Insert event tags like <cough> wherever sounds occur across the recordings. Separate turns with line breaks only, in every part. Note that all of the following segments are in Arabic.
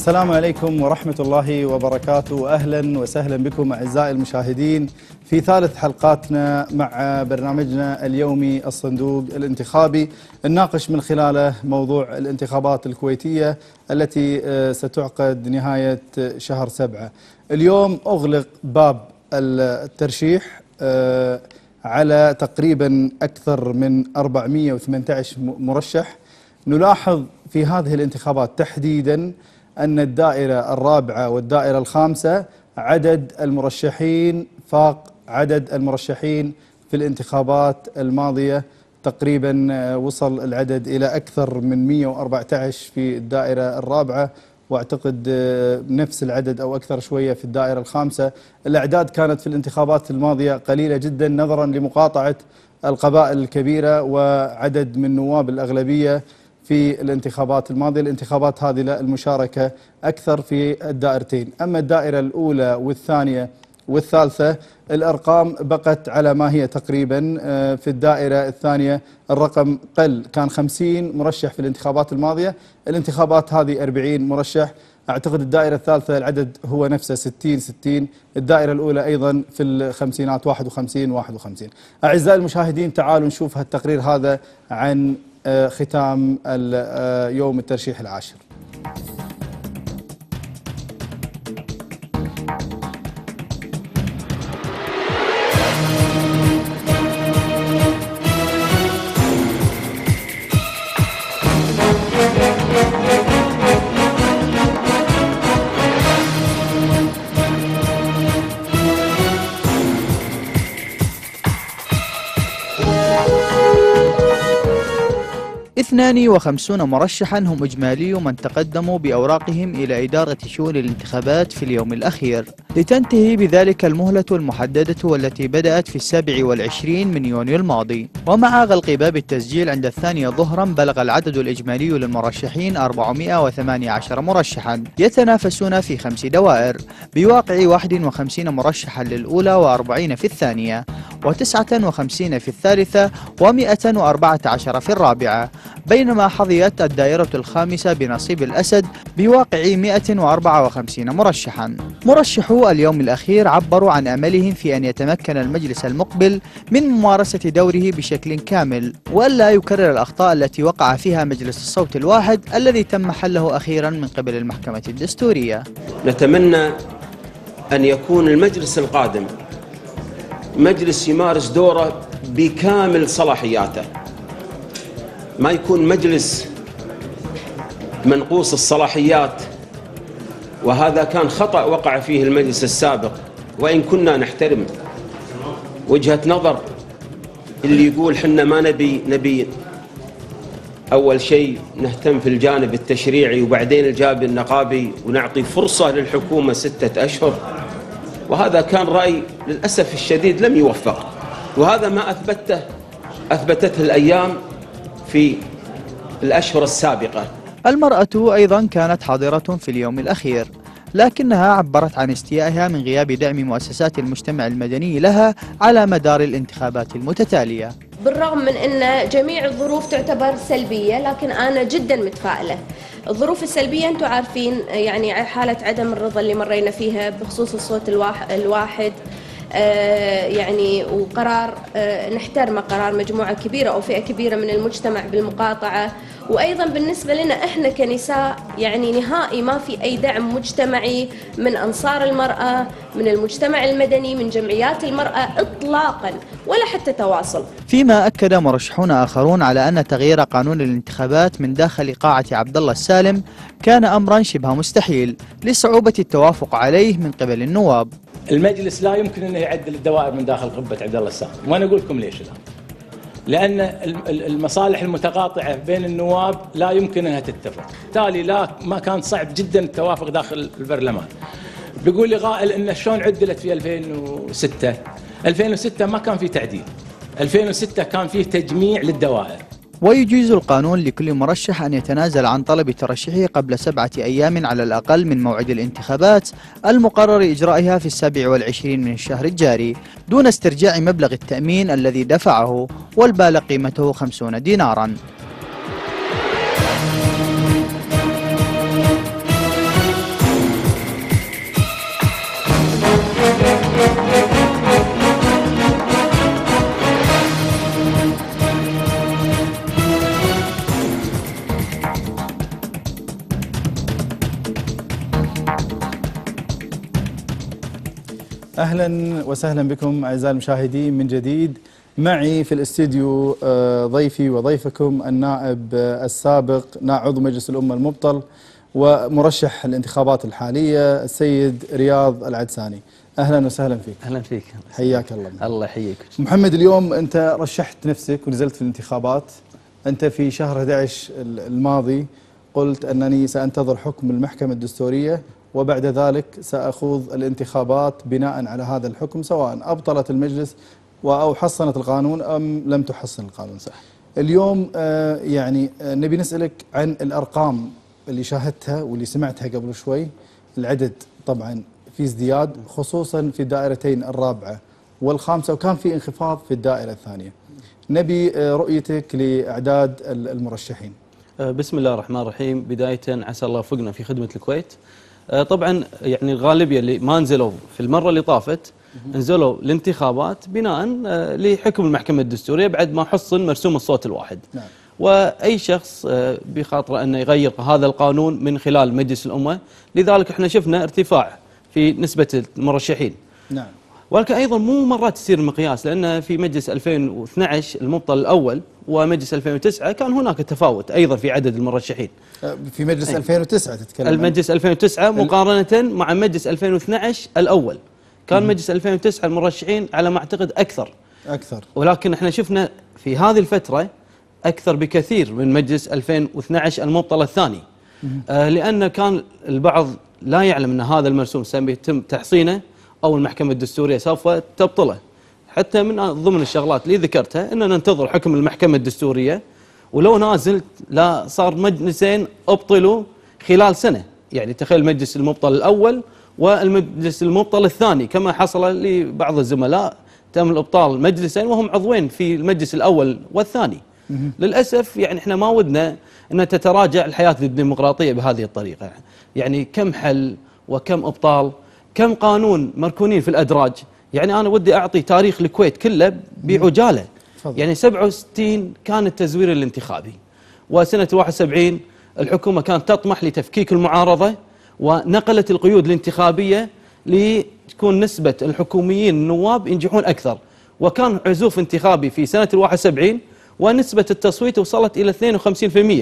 السلام عليكم ورحمة الله وبركاته أهلا وسهلا بكم أعزائي المشاهدين في ثالث حلقاتنا مع برنامجنا اليومي الصندوق الانتخابي نناقش من خلاله موضوع الانتخابات الكويتية التي آه، ستعقد نهاية شهر سبعة اليوم أغلق باب الترشيح آه، على تقريبا أكثر من 418 مرشح نلاحظ في هذه الانتخابات تحديداً أن الدائرة الرابعة والدائرة الخامسة عدد المرشحين فاق عدد المرشحين في الانتخابات الماضية تقريبا آه، وصل العدد إلى أكثر من 114 في الدائرة الرابعة واعتقد آه، نفس العدد او اكثر شويه في الدائره الخامسه، الاعداد كانت في الانتخابات الماضيه قليله جدا نظرا لمقاطعه القبائل الكبيره وعدد من نواب الاغلبيه في الانتخابات الماضية الانتخابات هذه المشاركة أكثر في الدائرتين أما الدائرة الأولى والثانية والثالثة الأرقام بقت على ما هي تقريبا آه، في الدائرة الثانية الرقم قل كان 50 مرشح في الانتخابات الماضية الانتخابات هذه 40 مرشح أعتقد الدائرة الثالثة العدد هو نفسه 60 60 الدائرة الأولى أيضا في الخمسينات 51 51 أعزائي المشاهدين تعالوا نشوف هالتقرير هذا عن آه، ختام آه، يوم الترشيح العاشر
52 مرشحا هم إجمالي من تقدموا بأوراقهم إلى إدارة شؤون الانتخابات في اليوم الأخير لتنتهي بذلك المهلة المحددة والتي بدأت في السابع والعشرين من يونيو الماضي ومع غلق باب التسجيل عند الثانية ظهرا بلغ العدد الإجمالي للمرشحين 418 مرشحا يتنافسون في خمس دوائر بواقع 51 مرشحا للأولى و40 في الثانية و59 في الثالثة و114 في الرابعة بينما حظيت الدائرة الخامسة بنصيب الأسد بواقع 154 مرشحا مرشحو اليوم الأخير عبروا عن أملهم في أن يتمكن المجلس المقبل من ممارسة دوره بشكل كامل وألا يكرر الأخطاء التي وقع فيها مجلس الصوت الواحد الذي تم حله أخيرا من قبل المحكمة الدستورية
نتمنى أن يكون المجلس القادم مجلس يمارس دوره بكامل صلاحياته ما يكون مجلس منقوص الصلاحيات وهذا كان خطأ وقع فيه المجلس السابق وإن كنا نحترم وجهة نظر اللي يقول حنا ما نبي نبي أول شيء نهتم في الجانب التشريعي وبعدين الجانب النقابي ونعطي فرصة للحكومة ستة أشهر وهذا كان رأي للأسف الشديد لم يوفق وهذا ما أثبته أثبتته الأيام في الأشهر السابقة
المرأة أيضا كانت حاضرة في اليوم الأخير لكنها عبرت عن استيائها من غياب دعم مؤسسات المجتمع المدني لها على مدار الانتخابات المتتالية بالرغم من أن جميع الظروف تعتبر
سلبية لكن أنا جدا متفائلة الظروف السلبية أنتم عارفين يعني حالة عدم الرضا اللي مرينا فيها بخصوص الصوت الواحد آه، يعني وقرار آه، نحترمه قرار مجموعة كبيرة أو فئة كبيرة من المجتمع بالمقاطعة وأيضا بالنسبة لنا إحنا كنساء يعني نهائي ما في أي دعم مجتمعي من أنصار المرأة من المجتمع المدني من جمعيات المرأة إطلاقا ولا حتى تواصل
فيما أكد مرشحون آخرون على أن تغيير قانون الانتخابات من داخل قاعة عبد الله السالم كان أمرا شبه مستحيل لصعوبة التوافق عليه من قبل النواب المجلس لا يمكن انه يعدل الدوائر من داخل قبه عبد الله السالم، وانا اقول لكم ليش الان. لان المصالح المتقاطعه بين
النواب لا يمكن انها تتفق، بالتالي لا ما كان صعب جدا التوافق داخل البرلمان. بيقول لي قائل انه شلون عدلت في 2006 2006
ما كان في تعديل 2006 كان فيه تجميع للدوائر
ويجيز القانون لكل مرشح أن يتنازل عن طلب ترشحه قبل سبعة أيام على الأقل من موعد الانتخابات المقرر إجرائها في السابع والعشرين من الشهر الجاري دون استرجاع مبلغ التأمين الذي دفعه والبالغ قيمته خمسون ديناراً
اهلا وسهلا بكم اعزائي المشاهدين من جديد معي في الاستديو آه، ضيفي وضيفكم النائب آه، السابق نائب عضو مجلس الامه المبطل ومرشح الانتخابات الحاليه السيد رياض العدساني اهلا وسهلا فيك اهلا فيك حياك الله الله يحييك محمد اليوم انت رشحت نفسك ونزلت في الانتخابات انت في شهر 11 الماضي قلت انني سانتظر حكم المحكمه الدستوريه وبعد ذلك سأخوض الانتخابات بناء على هذا الحكم سواء أبطلت المجلس أو حصنت القانون أم لم تحصن القانون صح. اليوم آه، يعني آه، نبي نسألك عن الأرقام اللي شاهدتها واللي سمعتها قبل شوي العدد طبعا في ازدياد خصوصا في الدائرتين الرابعة والخامسة وكان في انخفاض في الدائرة الثانية نبي آه، رؤيتك لأعداد المرشحين
بسم الله الرحمن الرحيم بداية عسى الله وفقنا في خدمة الكويت آه، طبعا يعني الغالبيه اللي ما نزلوا في المره اللي طافت نزلوا الانتخابات بناء آه، لحكم المحكمه الدستوريه بعد ما حصل مرسوم الصوت الواحد نعم. واي شخص آه، بخاطره انه يغير هذا القانون من خلال مجلس الامه لذلك احنا شفنا ارتفاع في نسبه المرشحين نعم ولكن ايضا مو مرات تصير مقياس لان في مجلس 2012 المبطل الاول ومجلس 2009 كان هناك تفاوت أيضا في عدد المرشحين
في مجلس 2009 تتكلم المجلس
2009 مقارنة مع مجلس 2012 الأول كان مجلس 2009 المرشحين على ما أعتقد أكثر أكثر ولكن احنا شفنا في هذه الفترة أكثر بكثير من مجلس 2012 المبطل الثاني آه لأن كان البعض لا يعلم أن هذا المرسوم سيتم يتم تحصينه أو المحكمة الدستورية سوف تبطله حتى من ضمن الشغلات اللي ذكرتها ان ننتظر حكم المحكمة الدستورية ولو نازل لا صار مجلسين أبطلوا خلال سنة يعني تخيل مجلس المبطل الأول والمجلس المبطل الثاني كما حصل لبعض الزملاء تم الابطال مجلسين وهم عضوين في المجلس الاول والثاني للاسف يعني احنا ما ودنا ان تتراجع الحياه الديمقراطيه بهذه الطريقه يعني كم حل وكم ابطال كم قانون مركونين في الادراج يعني أنا ودي أعطي تاريخ الكويت كله بعجالة يعني 67 كان التزوير الانتخابي وسنة 71 الحكومة كانت تطمح لتفكيك المعارضة ونقلت القيود الانتخابية لتكون نسبة الحكوميين النواب ينجحون أكثر وكان عزوف انتخابي في سنة 71 ونسبة التصويت وصلت إلى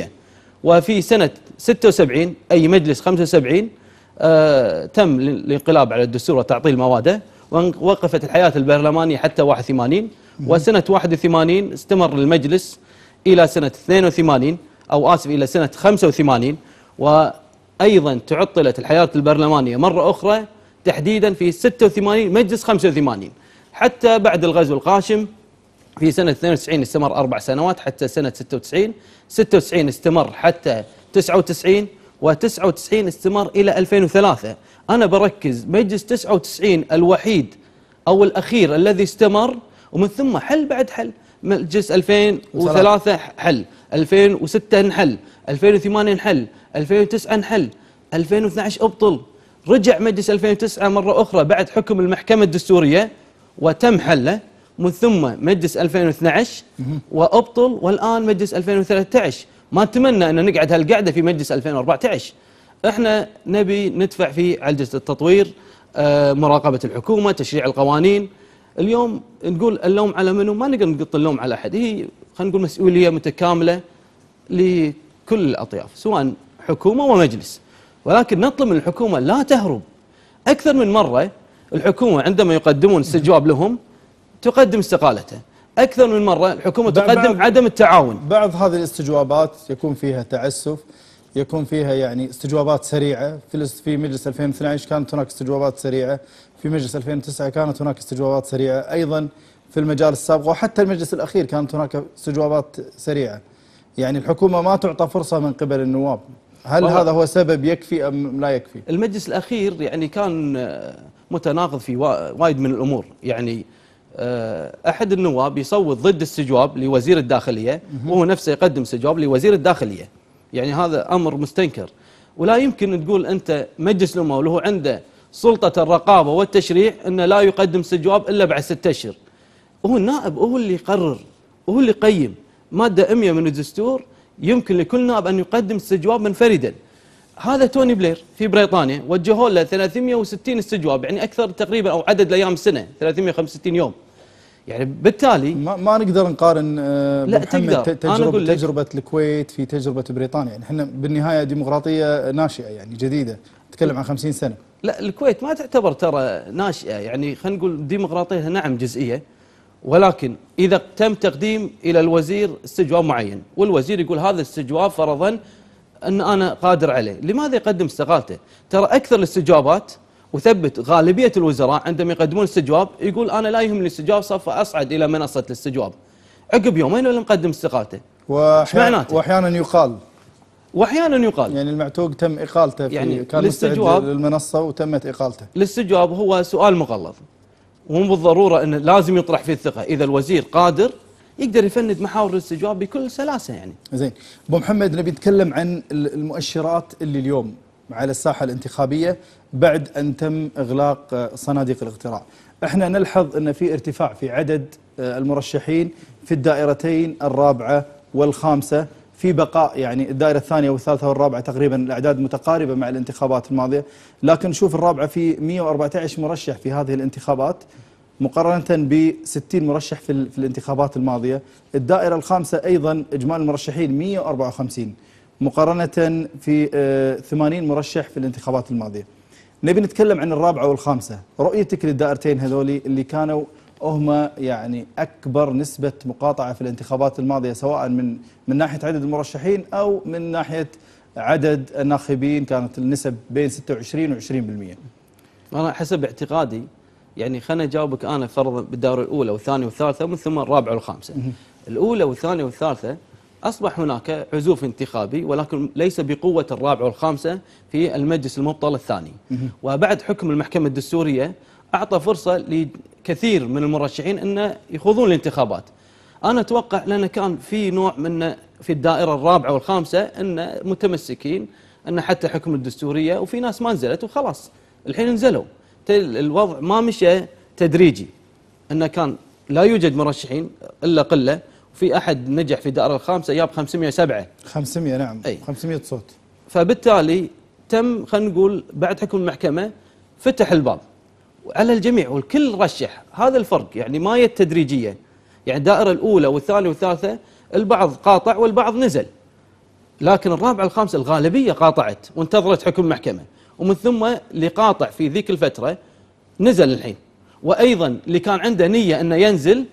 52% وفي سنة 76 أي مجلس 75 آه تم الانقلاب على الدستور وتعطيل مواده وقفت الحياة البرلمانية حتى 81 وسنة 81 استمر المجلس إلى سنة 82 أو آسف إلى سنة 85 وأيضا تعطلت الحياة البرلمانية مرة أخرى تحديدا في 86 مجلس 85 حتى بعد الغزو القاشم في سنة 92 استمر أربع سنوات حتى سنة 96 96 استمر حتى 99 و99 استمر إلى 2003 أنا بركز مجلس 99 الوحيد أو الأخير الذي استمر ومن ثم حل بعد حل مجلس 2003 حل 2006 انحل 2008 انحل 2009 انحل 2012 ابطل رجع مجلس 2009 مرة أخرى بعد حكم المحكمة الدستورية وتم حله من ثم مجلس 2012 وأبطل والآن مجلس 2013 ما اتمنى ان نقعد هالقعده في مجلس 2014 احنا نبي ندفع في عجله التطوير آه، مراقبه الحكومه تشريع القوانين اليوم نقول اللوم على منو ما نقدر نقط اللوم على احد هي خلينا نقول مسؤوليه متكامله لكل الاطياف سواء حكومه ومجلس ولكن نطلب من الحكومه لا تهرب اكثر من مره الحكومه عندما يقدمون استجواب لهم تقدم استقالته أكثر من مرة الحكومة تقدم
عدم التعاون بعض هذه الاستجوابات يكون فيها تعسف يكون فيها يعني استجوابات سريعة في مجلس 2012 كانت هناك استجوابات سريعة في مجلس 2009 كانت هناك استجوابات سريعة أيضا في المجال السابق وحتى المجلس الأخير كانت هناك استجوابات سريعة يعني الحكومة ما تعطى فرصة من قبل النواب هل هذا هو سبب يكفي أم لا
يكفي؟ المجلس الأخير يعني كان متناقض في وايد من الأمور يعني آه، احد النواب يصوت ضد استجواب لوزير الداخليه وهو نفسه يقدم استجواب لوزير الداخليه يعني هذا امر مستنكر ولا يمكن تقول انت مجلس الامه له عنده سلطه الرقابه والتشريع انه لا يقدم استجواب الا بعد ستة اشهر هو النائب هو اللي يقرر هو اللي يقيم ماده 100 من الدستور يمكن لكل نائب ان يقدم استجواب منفردا هذا توني بلير في بريطانيا وجهوا له 360 استجواب يعني اكثر تقريبا او عدد الايام السنه 365 يوم يعني
بالتالي ما, ما نقدر نقارن آه، لا تقدر تجربة أنا أقول لك تجربة الكويت في تجربة بريطانيا يعني احنا بالنهاية ديمقراطية ناشئة يعني جديدة نتكلم عن 50 سنة
لا الكويت ما تعتبر ترى ناشئة يعني خلينا نقول ديمقراطية نعم جزئية ولكن إذا تم تقديم إلى الوزير استجواب معين والوزير يقول هذا الاستجواب فرضا أن أنا قادر عليه لماذا يقدم استقالته ترى أكثر الاستجوابات وثبت غالبية الوزراء عندما يقدمون استجواب يقول أنا لا يهمني الاستجواب سوف أصعد إلى منصة الاستجواب عقب يومين ولا مقدم استقالته
وأحيانا, وأحيانا يقال واحيانا يقال يعني المعتوق تم اقالته في يعني كان مستعد للمنصه
وتمت اقالته الاستجواب هو سؤال مغلظ ومو بالضروره انه لازم يطرح فيه الثقه اذا الوزير قادر يقدر يفند محاور الاستجواب بكل سلاسه يعني. زين، ابو
محمد نبي نتكلم عن المؤشرات اللي اليوم على الساحه الانتخابيه بعد ان تم اغلاق آه، صناديق الاقتراع. احنا نلحظ ان في ارتفاع في عدد آه، المرشحين في الدائرتين الرابعه والخامسه في بقاء يعني الدائرة الثانية والثالثة والرابعة تقريبا الأعداد متقاربة مع الانتخابات الماضية لكن نشوف الرابعة في 114 مرشح في هذه الانتخابات مقارنة ب 60 مرشح في, في الانتخابات الماضية الدائرة الخامسة أيضا اجمال المرشحين 154 مقارنة في 80 آه، مرشح في الانتخابات الماضية نبي نتكلم عن الرابعة والخامسة رؤيتك للدائرتين هذولي اللي كانوا هم يعني أكبر نسبة مقاطعة في الانتخابات الماضية سواء من من ناحية عدد المرشحين أو من ناحية عدد الناخبين كانت النسب بين 26 و
20% أنا حسب اعتقادي يعني خلنا اجاوبك انا فرضا بالدوره الاولى والثانيه والثالثه ومن ثم الرابعه والخامسه. الاولى والثانيه والثالثه اصبح هناك عزوف انتخابي ولكن ليس بقوه الرابعه والخامسه في المجلس المبطل الثاني. وبعد حكم المحكمه الدستوريه اعطى فرصه لكثير من المرشحين انه يخوضون الانتخابات. انا اتوقع لان كان في نوع من في الدائره الرابعه والخامسه ان متمسكين ان حتى حكم الدستوريه وفي ناس ما نزلت وخلاص الحين نزلوا. الوضع ما مشى تدريجي انه كان لا يوجد مرشحين الا قله وفي احد نجح في الدائره الخامسه جاب 507 500 نعم أي. 500 صوت فبالتالي تم خلينا نقول بعد حكم المحكمه فتح الباب على الجميع والكل رشح هذا الفرق يعني ما يت تدريجيا يعني الدائره الاولى والثانيه والثالثه البعض قاطع والبعض نزل لكن الرابعه الخامسه الغالبيه قاطعت وانتظرت حكم المحكمه ومن ثم لقاطع في ذيك الفترة نزل الحين وأيضا اللي كان عنده نية أنه ينزل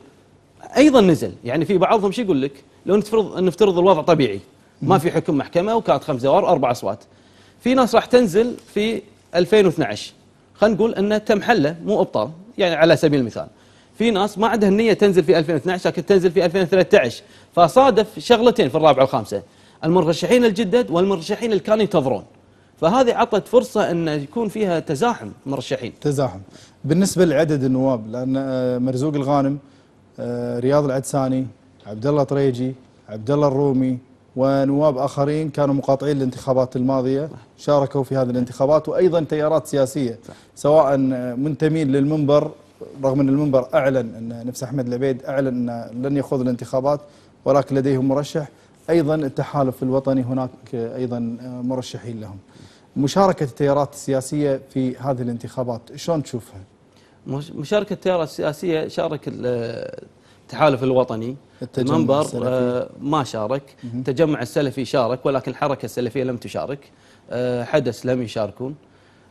أيضا نزل يعني في بعضهم شو يقول لك لو نفترض, نفترض الوضع طبيعي ما في حكم محكمة وكانت خمس زوار أربع أصوات في ناس راح تنزل في 2012 خلينا نقول أنه تم حله مو أبطال يعني على سبيل المثال في ناس ما عندها النية تنزل في 2012 لكن تنزل في 2013 فصادف شغلتين في الرابعة والخامسة المرشحين الجدد والمرشحين اللي كانوا ينتظرون فهذه عطت فرصة أن يكون فيها تزاحم مرشحين تزاحم
بالنسبة لعدد النواب لأن آه، مرزوق الغانم آه، رياض العدساني عبد الله طريجي عبد الله الرومي ونواب آخرين كانوا مقاطعين الانتخابات الماضية شاركوا في هذه الانتخابات وأيضا تيارات سياسية سواء آه، منتمين للمنبر رغم أن المنبر أعلن أن نفس أحمد العبيد أعلن أن لن يخوض الانتخابات ولكن لديهم مرشح أيضا التحالف الوطني هناك أيضا مرشحين لهم مشاركة التيارات السياسية في هذه الانتخابات شلون تشوفها؟
مشاركة التيارات السياسية شارك التحالف الوطني المنبر آه، السلفي. ما شارك التجمع السلفي شارك ولكن الحركة السلفية لم تشارك آه، حدث لم يشاركون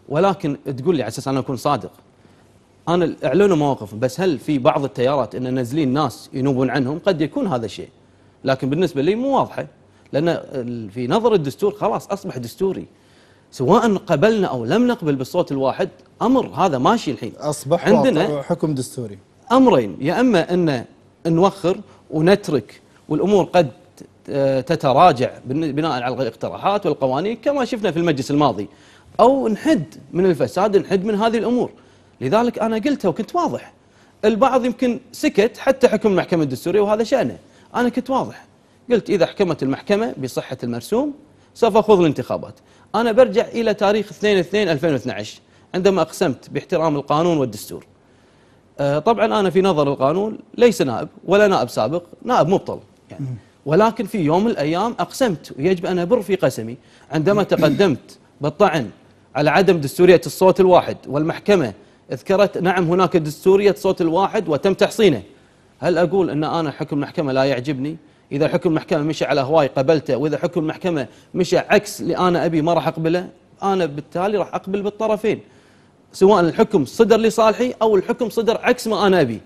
ولكن تقول لي على اساس انا اكون صادق انا اعلنوا مواقف بس هل في بعض التيارات ان نازلين ناس ينوبون عنهم قد يكون هذا الشيء لكن بالنسبه لي مو واضحه لان في نظر الدستور خلاص اصبح دستوري سواء قبلنا أو لم نقبل بالصوت الواحد أمر هذا ماشي الحين أصبح عندنا
حكم دستوري
أمرين يا أما أن نوخر ونترك والأمور قد تتراجع بناء على الاقتراحات والقوانين كما شفنا في المجلس الماضي أو نحد من الفساد نحد من هذه الأمور لذلك أنا قلتها وكنت واضح البعض يمكن سكت حتى حكم المحكمة الدستورية وهذا شأنه أنا كنت واضح قلت إذا حكمت المحكمة بصحة المرسوم سوف أخوض الانتخابات أنا برجع إلى تاريخ 2-2-2012 عندما أقسمت باحترام القانون والدستور آه، طبعا أنا في نظر القانون ليس نائب ولا نائب سابق نائب مبطل يعني ولكن في يوم من الأيام أقسمت ويجب أن أبر في قسمي عندما تقدمت بالطعن على عدم دستورية الصوت الواحد والمحكمة اذكرت نعم هناك دستورية صوت الواحد وتم تحصينه هل أقول أن أنا حكم المحكمة لا يعجبني إذا حكم المحكمة مشى على هواي قبلته وإذا حكم المحكمة مشى عكس اللي أنا أبي ما راح أقبله أنا بالتالي راح أقبل بالطرفين سواء الحكم صدر لصالحي أو الحكم صدر عكس ما أنا أبي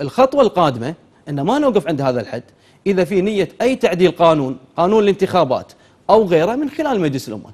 الخطوة القادمة أن ما نوقف عند هذا الحد إذا في نية أي تعديل قانون قانون الانتخابات أو غيره من خلال مجلس الأمة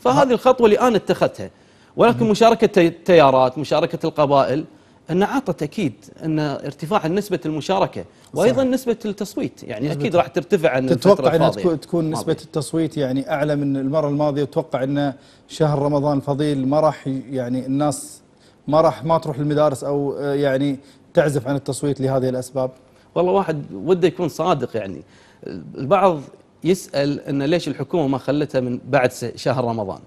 فهذه الخطوة اللي أنا اتخذتها ولكن مشاركة التيارات مشاركة القبائل أن أعطى تأكيد أن ارتفاع نسبة المشاركة وأيضا صحيح. نسبة التصويت يعني نسبة أكيد راح ترتفع عن تتوقع أن تكون, تكون نسبة
التصويت يعني أعلى من المرة الماضية وتوقع أن شهر رمضان الفضيل ما راح يعني الناس ما راح ما تروح المدارس أو آه، يعني تعزف عن التصويت لهذه
الأسباب والله واحد وده يكون صادق يعني البعض يسأل أن ليش الحكومة ما خلتها من بعد شهر رمضان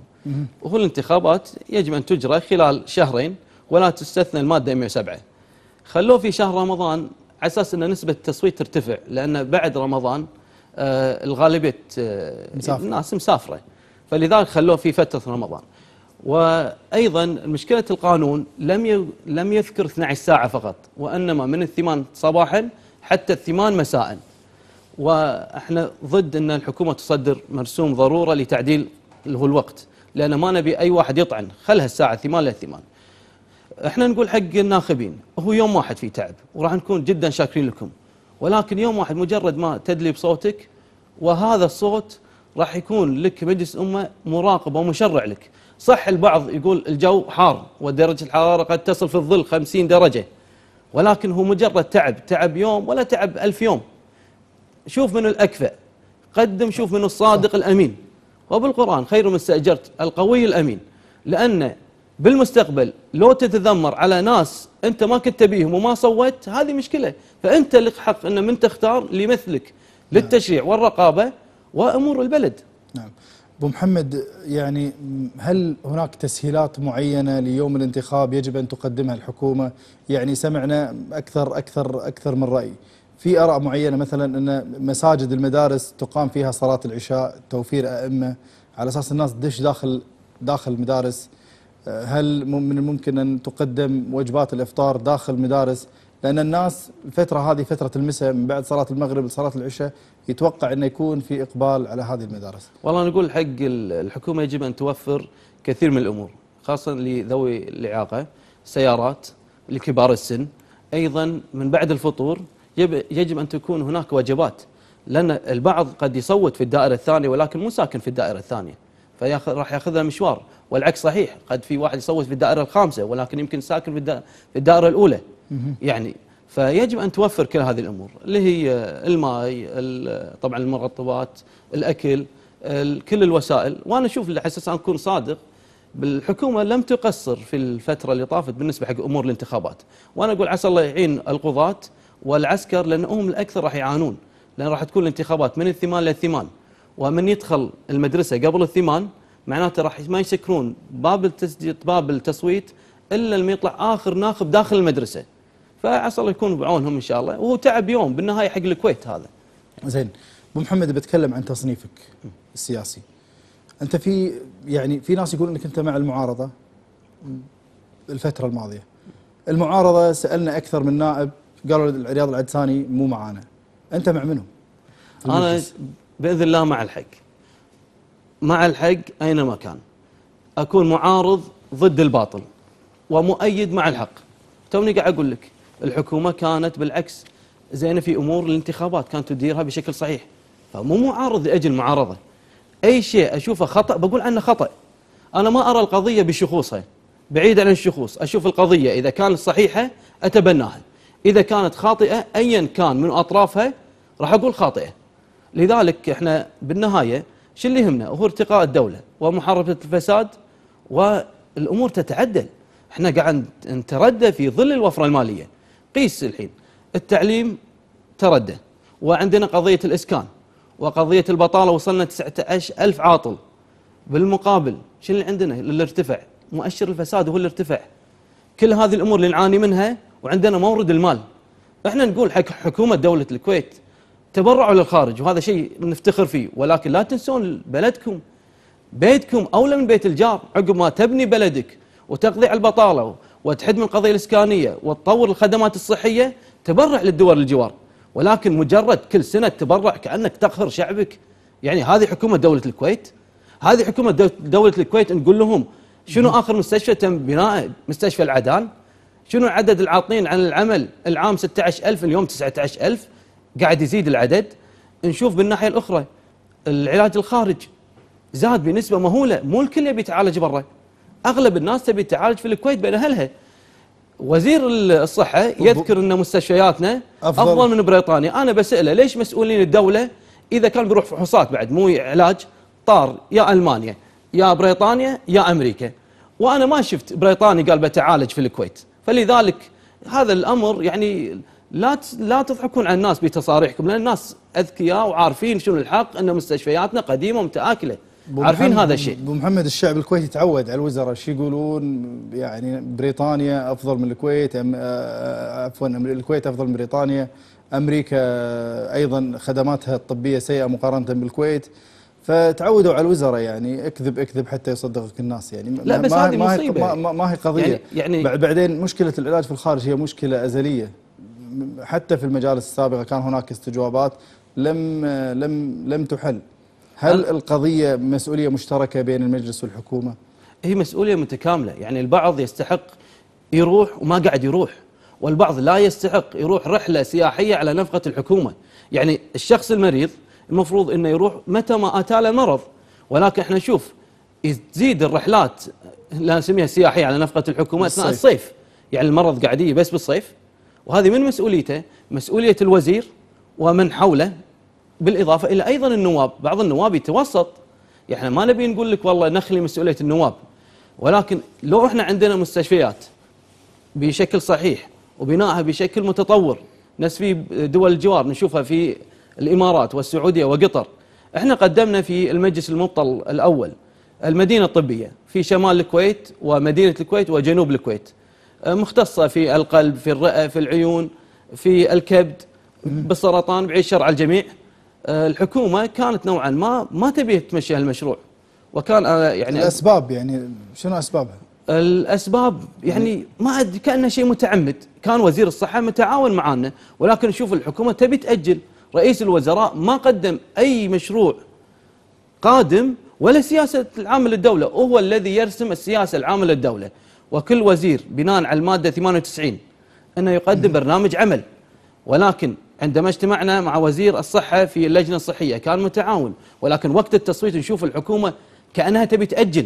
وهو الانتخابات يجب أن تجرى خلال شهرين ولا تستثنى المادة 107 خلوه في شهر رمضان على أساس أن نسبة التصويت ترتفع لأن بعد رمضان آه، الغالبية آه، مسافر. الناس مسافرة فلذلك خلوه في فترة رمضان وايضا مشكله القانون لم لم يذكر 12 ساعه فقط وانما من الثمان صباحا حتى الثمان مساء واحنا ضد ان الحكومه تصدر مرسوم ضروره لتعديل اللي هو الوقت لان ما نبي اي واحد يطعن خلها الساعه 8 للثمان احنا نقول حق الناخبين هو يوم واحد فيه تعب وراح نكون جدا شاكرين لكم ولكن يوم واحد مجرد ما تدلي بصوتك وهذا الصوت راح يكون لك مجلس امه مراقب ومشرع لك صح البعض يقول الجو حار ودرجه الحراره قد تصل في الظل 50 درجه ولكن هو مجرد تعب تعب يوم ولا تعب ألف يوم شوف من الأكفأ قدم شوف من الصادق الأمين وبالقرآن خير من استأجرت القوي الأمين لأن بالمستقبل لو تتذمر على ناس انت ما كنت تبيهم وما صوت هذه مشكله فانت لك حق ان من تختار لمثلك نعم. للتشريع والرقابه وامور البلد
نعم ابو محمد يعني هل هناك تسهيلات معينه ليوم الانتخاب يجب ان تقدمها الحكومه؟ يعني سمعنا اكثر اكثر اكثر من راي. في اراء معينه مثلا ان مساجد المدارس تقام فيها صلاه العشاء، توفير ائمه على اساس الناس تدش داخل داخل المدارس هل من الممكن أن تقدم وجبات الإفطار داخل المدارس لأن الناس الفترة هذه فترة المساء من بعد صلاة المغرب لصلاة العشاء يتوقع أن يكون في إقبال على هذه المدارس
والله نقول حق الحكومة يجب أن توفر كثير من الأمور خاصة لذوي الإعاقة سيارات لكبار السن أيضا من بعد الفطور يجب أن تكون هناك وجبات لأن البعض قد يصوت في الدائرة الثانية ولكن مو ساكن في الدائرة الثانية راح ياخذها مشوار والعكس صحيح قد في واحد يصوت في الدائره الخامسه ولكن يمكن ساكن في الدائره الاولى يعني فيجب ان توفر كل هذه الامور اللي هي الماي طبعا المرطبات الاكل كل الوسائل وانا اشوف على اساس اكون صادق بالحكومه لم تقصر في الفتره اللي طافت بالنسبه حق امور الانتخابات وانا اقول عسى الله يعين القضاه والعسكر لان هم الاكثر راح يعانون لان راح تكون الانتخابات من الثمان للثمان ومن يدخل المدرسة قبل الثمان معناته راح ما يسكرون باب التسجيل باب التصويت إلا لما يطلع آخر ناخب داخل المدرسة فعسى الله يكون بعونهم إن شاء الله وهو تعب يوم بالنهاية حق الكويت هذا
زين ابو محمد بتكلم عن تصنيفك السياسي انت في يعني في ناس يقول انك انت مع المعارضه الفتره الماضيه المعارضه سالنا اكثر من نائب قالوا العياض العدساني مو معانا انت مع منهم
انا بإذن الله مع الحق مع الحق أينما كان أكون معارض ضد الباطل ومؤيد مع الحق توني قاعد أقول لك الحكومة كانت بالعكس زينة في أمور الانتخابات كانت تديرها بشكل صحيح فمو معارض لأجل معارضة أي شيء أشوفه خطأ بقول عنه خطأ أنا ما أرى القضية بشخوصها بعيد عن الشخوص أشوف القضية إذا كانت صحيحة أتبناها إذا كانت خاطئة أيا كان من أطرافها راح أقول خاطئة لذلك احنا بالنهايه شو اللي يهمنا هو ارتقاء الدوله ومحاربه الفساد والامور تتعدل احنا قاعد نتردى في ظل الوفره الماليه قيس الحين التعليم تردى وعندنا قضيه الاسكان وقضيه البطاله وصلنا 19000 عاطل بالمقابل شو اللي عندنا اللي ارتفع مؤشر الفساد هو اللي ارتفع كل هذه الامور اللي نعاني منها وعندنا مورد المال احنا نقول حق حكومه دوله الكويت تبرعوا للخارج وهذا شيء نفتخر فيه ولكن لا تنسون بلدكم بيتكم أولى من بيت الجار عقب ما تبني بلدك وتقضي على البطالة وتحد من القضية الإسكانية وتطور الخدمات الصحية تبرع للدول الجوار ولكن مجرد كل سنة تبرع كأنك تقهر شعبك يعني هذه حكومة دولة الكويت هذه حكومة دولة الكويت نقول لهم شنو آخر مستشفى تم بنائه مستشفى العدان شنو عدد العاطلين عن العمل العام 16000 اليوم 19000 قاعد يزيد العدد نشوف بالناحية الأخرى العلاج الخارج زاد بنسبة مهولة مو الكل يبي يتعالج برا أغلب الناس تبي تعالج في الكويت بين أهلها وزير الصحة يذكر أن مستشفياتنا أفضل, أفضل من بريطانيا أنا بسأله ليش مسؤولين الدولة إذا كان بيروح فحوصات بعد مو علاج طار يا ألمانيا يا بريطانيا يا أمريكا وأنا ما شفت بريطاني قال بتعالج في الكويت فلذلك هذا الأمر يعني لا لا تضحكون على الناس بتصاريحكم لان الناس اذكياء وعارفين شنو الحق ان مستشفياتنا قديمه ومتاكله عارفين هذا الشيء
ابو محمد الشعب الكويتي تعود على الوزراء شو يقولون يعني بريطانيا افضل من الكويت أم عفوا الكويت افضل من بريطانيا امريكا ايضا خدماتها الطبيه سيئه مقارنه بالكويت فتعودوا على الوزراء يعني اكذب اكذب حتى يصدقك الناس يعني لا بس هذه مصيبه ما, ما هي قضيه يعني, يعني بعدين مشكله العلاج في الخارج هي مشكله ازليه حتى في المجالس السابقه كان هناك استجوابات لم لم لم تحل هل القضيه مسؤوليه مشتركه بين المجلس والحكومه
هي مسؤوليه متكامله يعني البعض يستحق يروح وما قاعد يروح والبعض لا يستحق يروح رحله سياحيه على نفقه الحكومه يعني الشخص المريض المفروض انه يروح متى ما اتاله مرض ولكن احنا نشوف تزيد الرحلات لا نسميها سياحيه على نفقه الحكومه اثناء الصيف يعني المرض قاعد يجي بس بالصيف وهذه من مسؤوليته مسؤولية الوزير ومن حوله بالإضافة إلى أيضا النواب بعض النواب يتوسط احنا يعني ما نبي نقول لك والله نخلي مسؤولية النواب ولكن لو احنا عندنا مستشفيات بشكل صحيح وبنائها بشكل متطور نفس في دول الجوار نشوفها في الإمارات والسعودية وقطر احنا قدمنا في المجلس المبطل الأول المدينة الطبية في شمال الكويت ومدينة الكويت وجنوب الكويت مختصة في القلب في الرئة في العيون في الكبد بالسرطان بعيد الشر على الجميع آه، الحكومة كانت نوعا ما ما تبي تمشي هالمشروع وكان آه، يعني
الأسباب يعني شنو أسبابها؟
الأسباب يعني ما أدري كأنه شيء متعمد كان وزير الصحة متعاون معنا ولكن نشوف الحكومة تبي تأجل رئيس الوزراء ما قدم أي مشروع قادم ولا سياسة العامة للدولة هو الذي يرسم السياسة العامة للدولة وكل وزير بناء على المادة 98 أنه يقدم برنامج عمل ولكن عندما اجتمعنا مع وزير الصحة في اللجنة الصحية كان متعاون ولكن وقت التصويت نشوف الحكومة كأنها تبي تأجل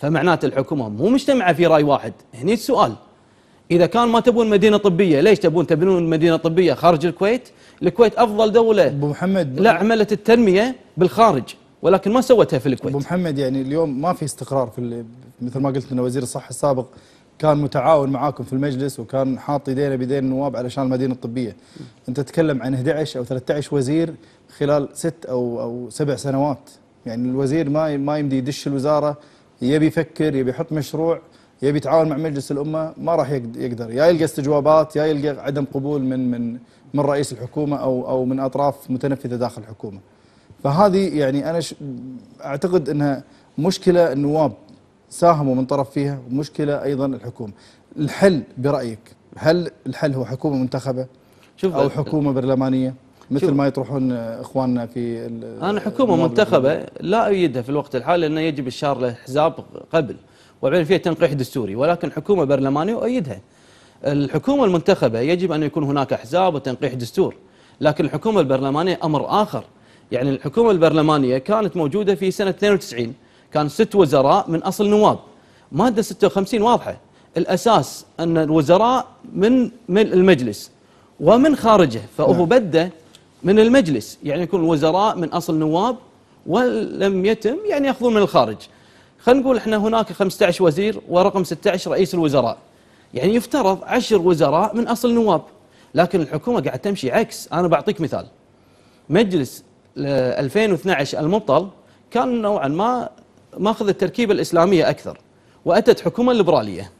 فمعناته الحكومة مو مجتمعة في رأي واحد هني السؤال إذا كان ما تبون مدينة طبية ليش تبون تبنون مدينة طبية خارج الكويت الكويت أفضل دولة أبو محمد لا عملت التنمية بالخارج ولكن ما
سوتها في الكويت ابو محمد يعني اليوم ما في استقرار في مثل ما قلت ان وزير الصحه السابق كان متعاون معاكم في المجلس وكان حاط ايدينا بيدين النواب علشان المدينه الطبيه. انت تتكلم عن 11 او 13 وزير خلال ست او او سبع سنوات، يعني الوزير ما ما يمدي يدش الوزاره يبي يفكر يبي يحط مشروع يبي يتعاون مع مجلس الامه ما راح يقدر يا يلقى استجوابات يا يلقى عدم قبول من من من رئيس الحكومه او او من اطراف متنفذه داخل الحكومه. فهذه يعني انا اعتقد انها مشكله النواب ساهموا من طرف فيها ومشكله ايضا الحكومه. الحل برايك هل الحل هو حكومه منتخبه؟ شوف او حكومه برلمانيه؟ مثل ما يطرحون اخواننا في انا حكومه منتخبه
لا اؤيدها في الوقت الحالي لانه يجب الشار له حزاب قبل وبعدين فيها تنقيح دستوري ولكن حكومه برلمانيه اؤيدها. الحكومه المنتخبه يجب ان يكون هناك احزاب وتنقيح دستور لكن الحكومه البرلمانيه امر اخر يعني الحكومة البرلمانية كانت موجودة في سنة 92 كان ست وزراء من أصل نواب مادة 56 واضحة الأساس أن الوزراء من المجلس ومن خارجه فهو نعم. بده من المجلس يعني يكون الوزراء من أصل نواب ولم يتم يعني يأخذون من الخارج خلينا نقول احنا هناك 15 وزير ورقم 16 رئيس الوزراء يعني يفترض 10 وزراء من أصل نواب لكن الحكومة قاعد تمشي عكس أنا بعطيك مثال مجلس 2012 المبطل كان نوعا ما ماخذ التركيبه الاسلاميه اكثر واتت حكومه ليبراليه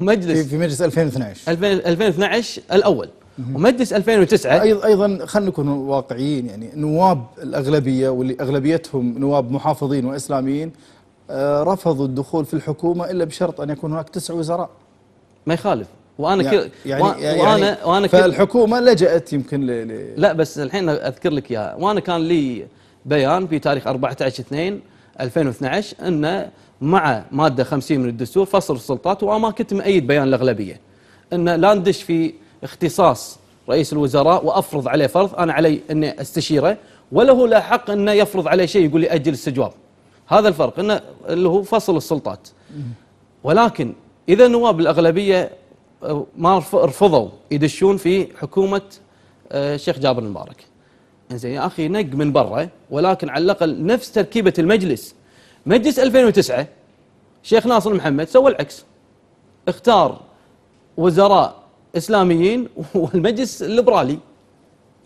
ومجلس في مجلس 2012
2012 الاول ومجلس 2009
ايضا ايضا خلينا نكون واقعيين يعني نواب الاغلبيه واللي اغلبيتهم نواب محافظين واسلاميين آه، رفضوا الدخول في الحكومه الا بشرط ان يكون هناك تسع وزراء
ما يخالف وانا يعني, يعني-, يعني وانا يعني وانا فالحكومه لجأت يمكن ل لا بس الحين اذكر لك اياها وانا كان لي بيان في تاريخ 14 2 2012 انه مع ماده 50 من الدستور فصل السلطات وما كنت مأيد بيان الاغلبيه انه لا ندش في اختصاص رئيس الوزراء وافرض عليه فرض انا علي اني استشيره ولا هو له حق انه يفرض عليه شيء يقول لي اجل استجواب هذا الفرق انه اللي هو فصل السلطات ولكن اذا نواب الاغلبيه ما رفضوا يدشون في حكومه الشيخ آه، جابر المبارك زين يا اخي نق من برا ولكن على الاقل نفس تركيبه المجلس مجلس 2009 شيخ ناصر محمد سوى العكس اختار وزراء اسلاميين <laughs> والمجلس الليبرالي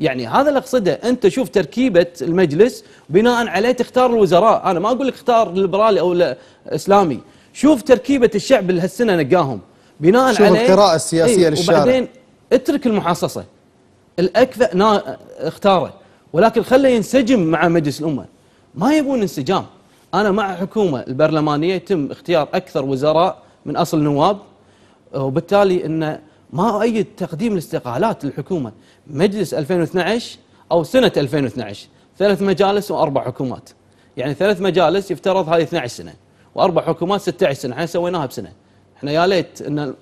يعني هذا اللي اقصده انت شوف تركيبه المجلس بناء عليه تختار الوزراء انا ما اقول لك اختار ليبرالي او اسلامي شوف تركيبه الشعب اللي هالسنه نقاهم بناء شوف القراءة السياسية ايه للشارع وبعدين اترك المحاصصة الأكفأ اختاره ولكن خله ينسجم مع مجلس الأمة ما يبون انسجام أنا مع حكومة البرلمانية يتم اختيار أكثر وزراء من أصل نواب وبالتالي أن ما أؤيد تقديم الاستقالات للحكومة مجلس 2012 أو سنة 2012 ثلاث مجالس وأربع حكومات يعني ثلاث مجالس يفترض هذه 12 سنة وأربع حكومات 16 سنة احنا سويناها بسنة احنا يا ليت ان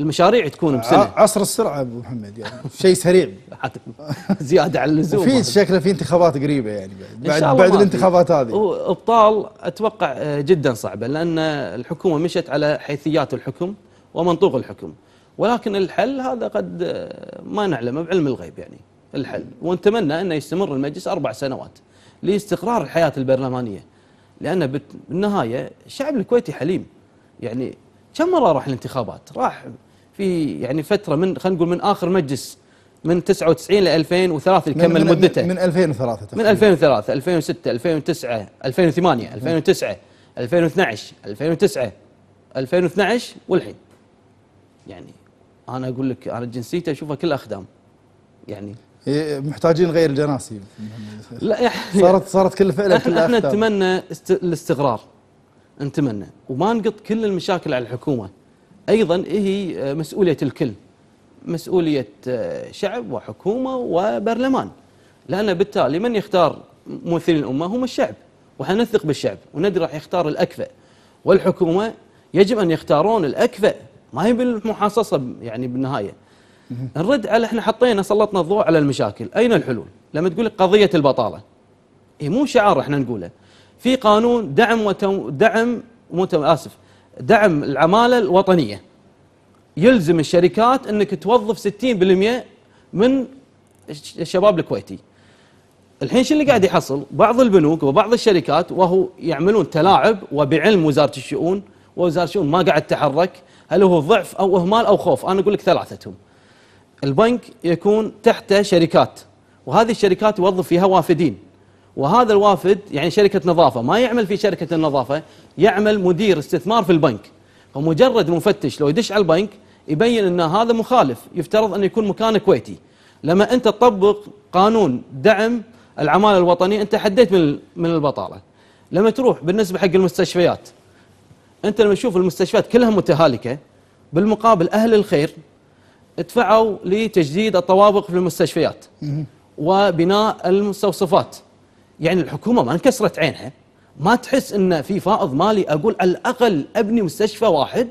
المشاريع تكون بسنه
عصر السرعه ابو محمد يعني شيء سريع
زياده على اللزوم في
شكله في انتخابات قريبه يعني بعد بعد, بعد الانتخابات هذه
ابطال اتوقع جدا صعبه لان الحكومه مشت على حيثيات الحكم ومنطوق الحكم ولكن الحل هذا قد ما نعلمه بعلم الغيب يعني الحل ونتمنى انه يستمر المجلس اربع سنوات لاستقرار الحياه البرلمانيه لان بالنهايه الشعب الكويتي حليم يعني كم مره راح الانتخابات؟ راح في يعني فتره من خلينا نقول من اخر مجلس من 99 ل 2003 اللي كمل مدته من
2003 من
2003 2006 2009 2008 2009 2012 2009 2012 والحين يعني انا اقول لك انا جنسيتي اشوفها كلها اخدام يعني
إيه، محتاجين نغير الجناسي لا يعني صارت صارت كل فعلا كل احنا
نتمنى الاستقرار نتمنى وما نقط كل المشاكل على الحكومة أيضا هي آه، مسؤولية الكل مسؤولية آه، شعب وحكومة وبرلمان لأن بالتالي من يختار ممثل الأمة هم الشعب وحنثق نثق بالشعب وندري راح يختار الأكفأ والحكومة يجب أن يختارون الأكفأ ما هي بالمحاصصة يعني بالنهاية نرد على احنا حطينا سلطنا الضوء على المشاكل أين الحلول لما تقول قضية البطالة هي إيه، مو شعار احنا نقوله في قانون دعم وتو دعم متو اسف دعم العماله الوطنيه يلزم الشركات انك توظف 60% من الشباب الكويتي الحين شو اللي قاعد يحصل بعض البنوك وبعض الشركات وهو يعملون تلاعب وبعلم وزاره الشؤون ووزاره الشؤون ما قاعد تتحرك هل هو ضعف او اهمال او خوف انا اقول لك ثلاثتهم البنك يكون تحته شركات وهذه الشركات يوظف فيها وافدين وهذا الوافد يعني شركة نظافة ما يعمل في شركة النظافة يعمل مدير استثمار في البنك فمجرد مفتش لو يدش على البنك يبين أن هذا مخالف يفترض أن يكون مكان كويتي لما أنت تطبق قانون دعم العمالة الوطنية أنت حديت من من البطالة لما تروح بالنسبة حق المستشفيات أنت لما تشوف المستشفيات كلها متهالكة بالمقابل أهل الخير ادفعوا لتجديد الطوابق في المستشفيات وبناء المستوصفات يعني الحكومة ما انكسرت عينها ما تحس ان في فائض مالي اقول على الاقل ابني مستشفى واحد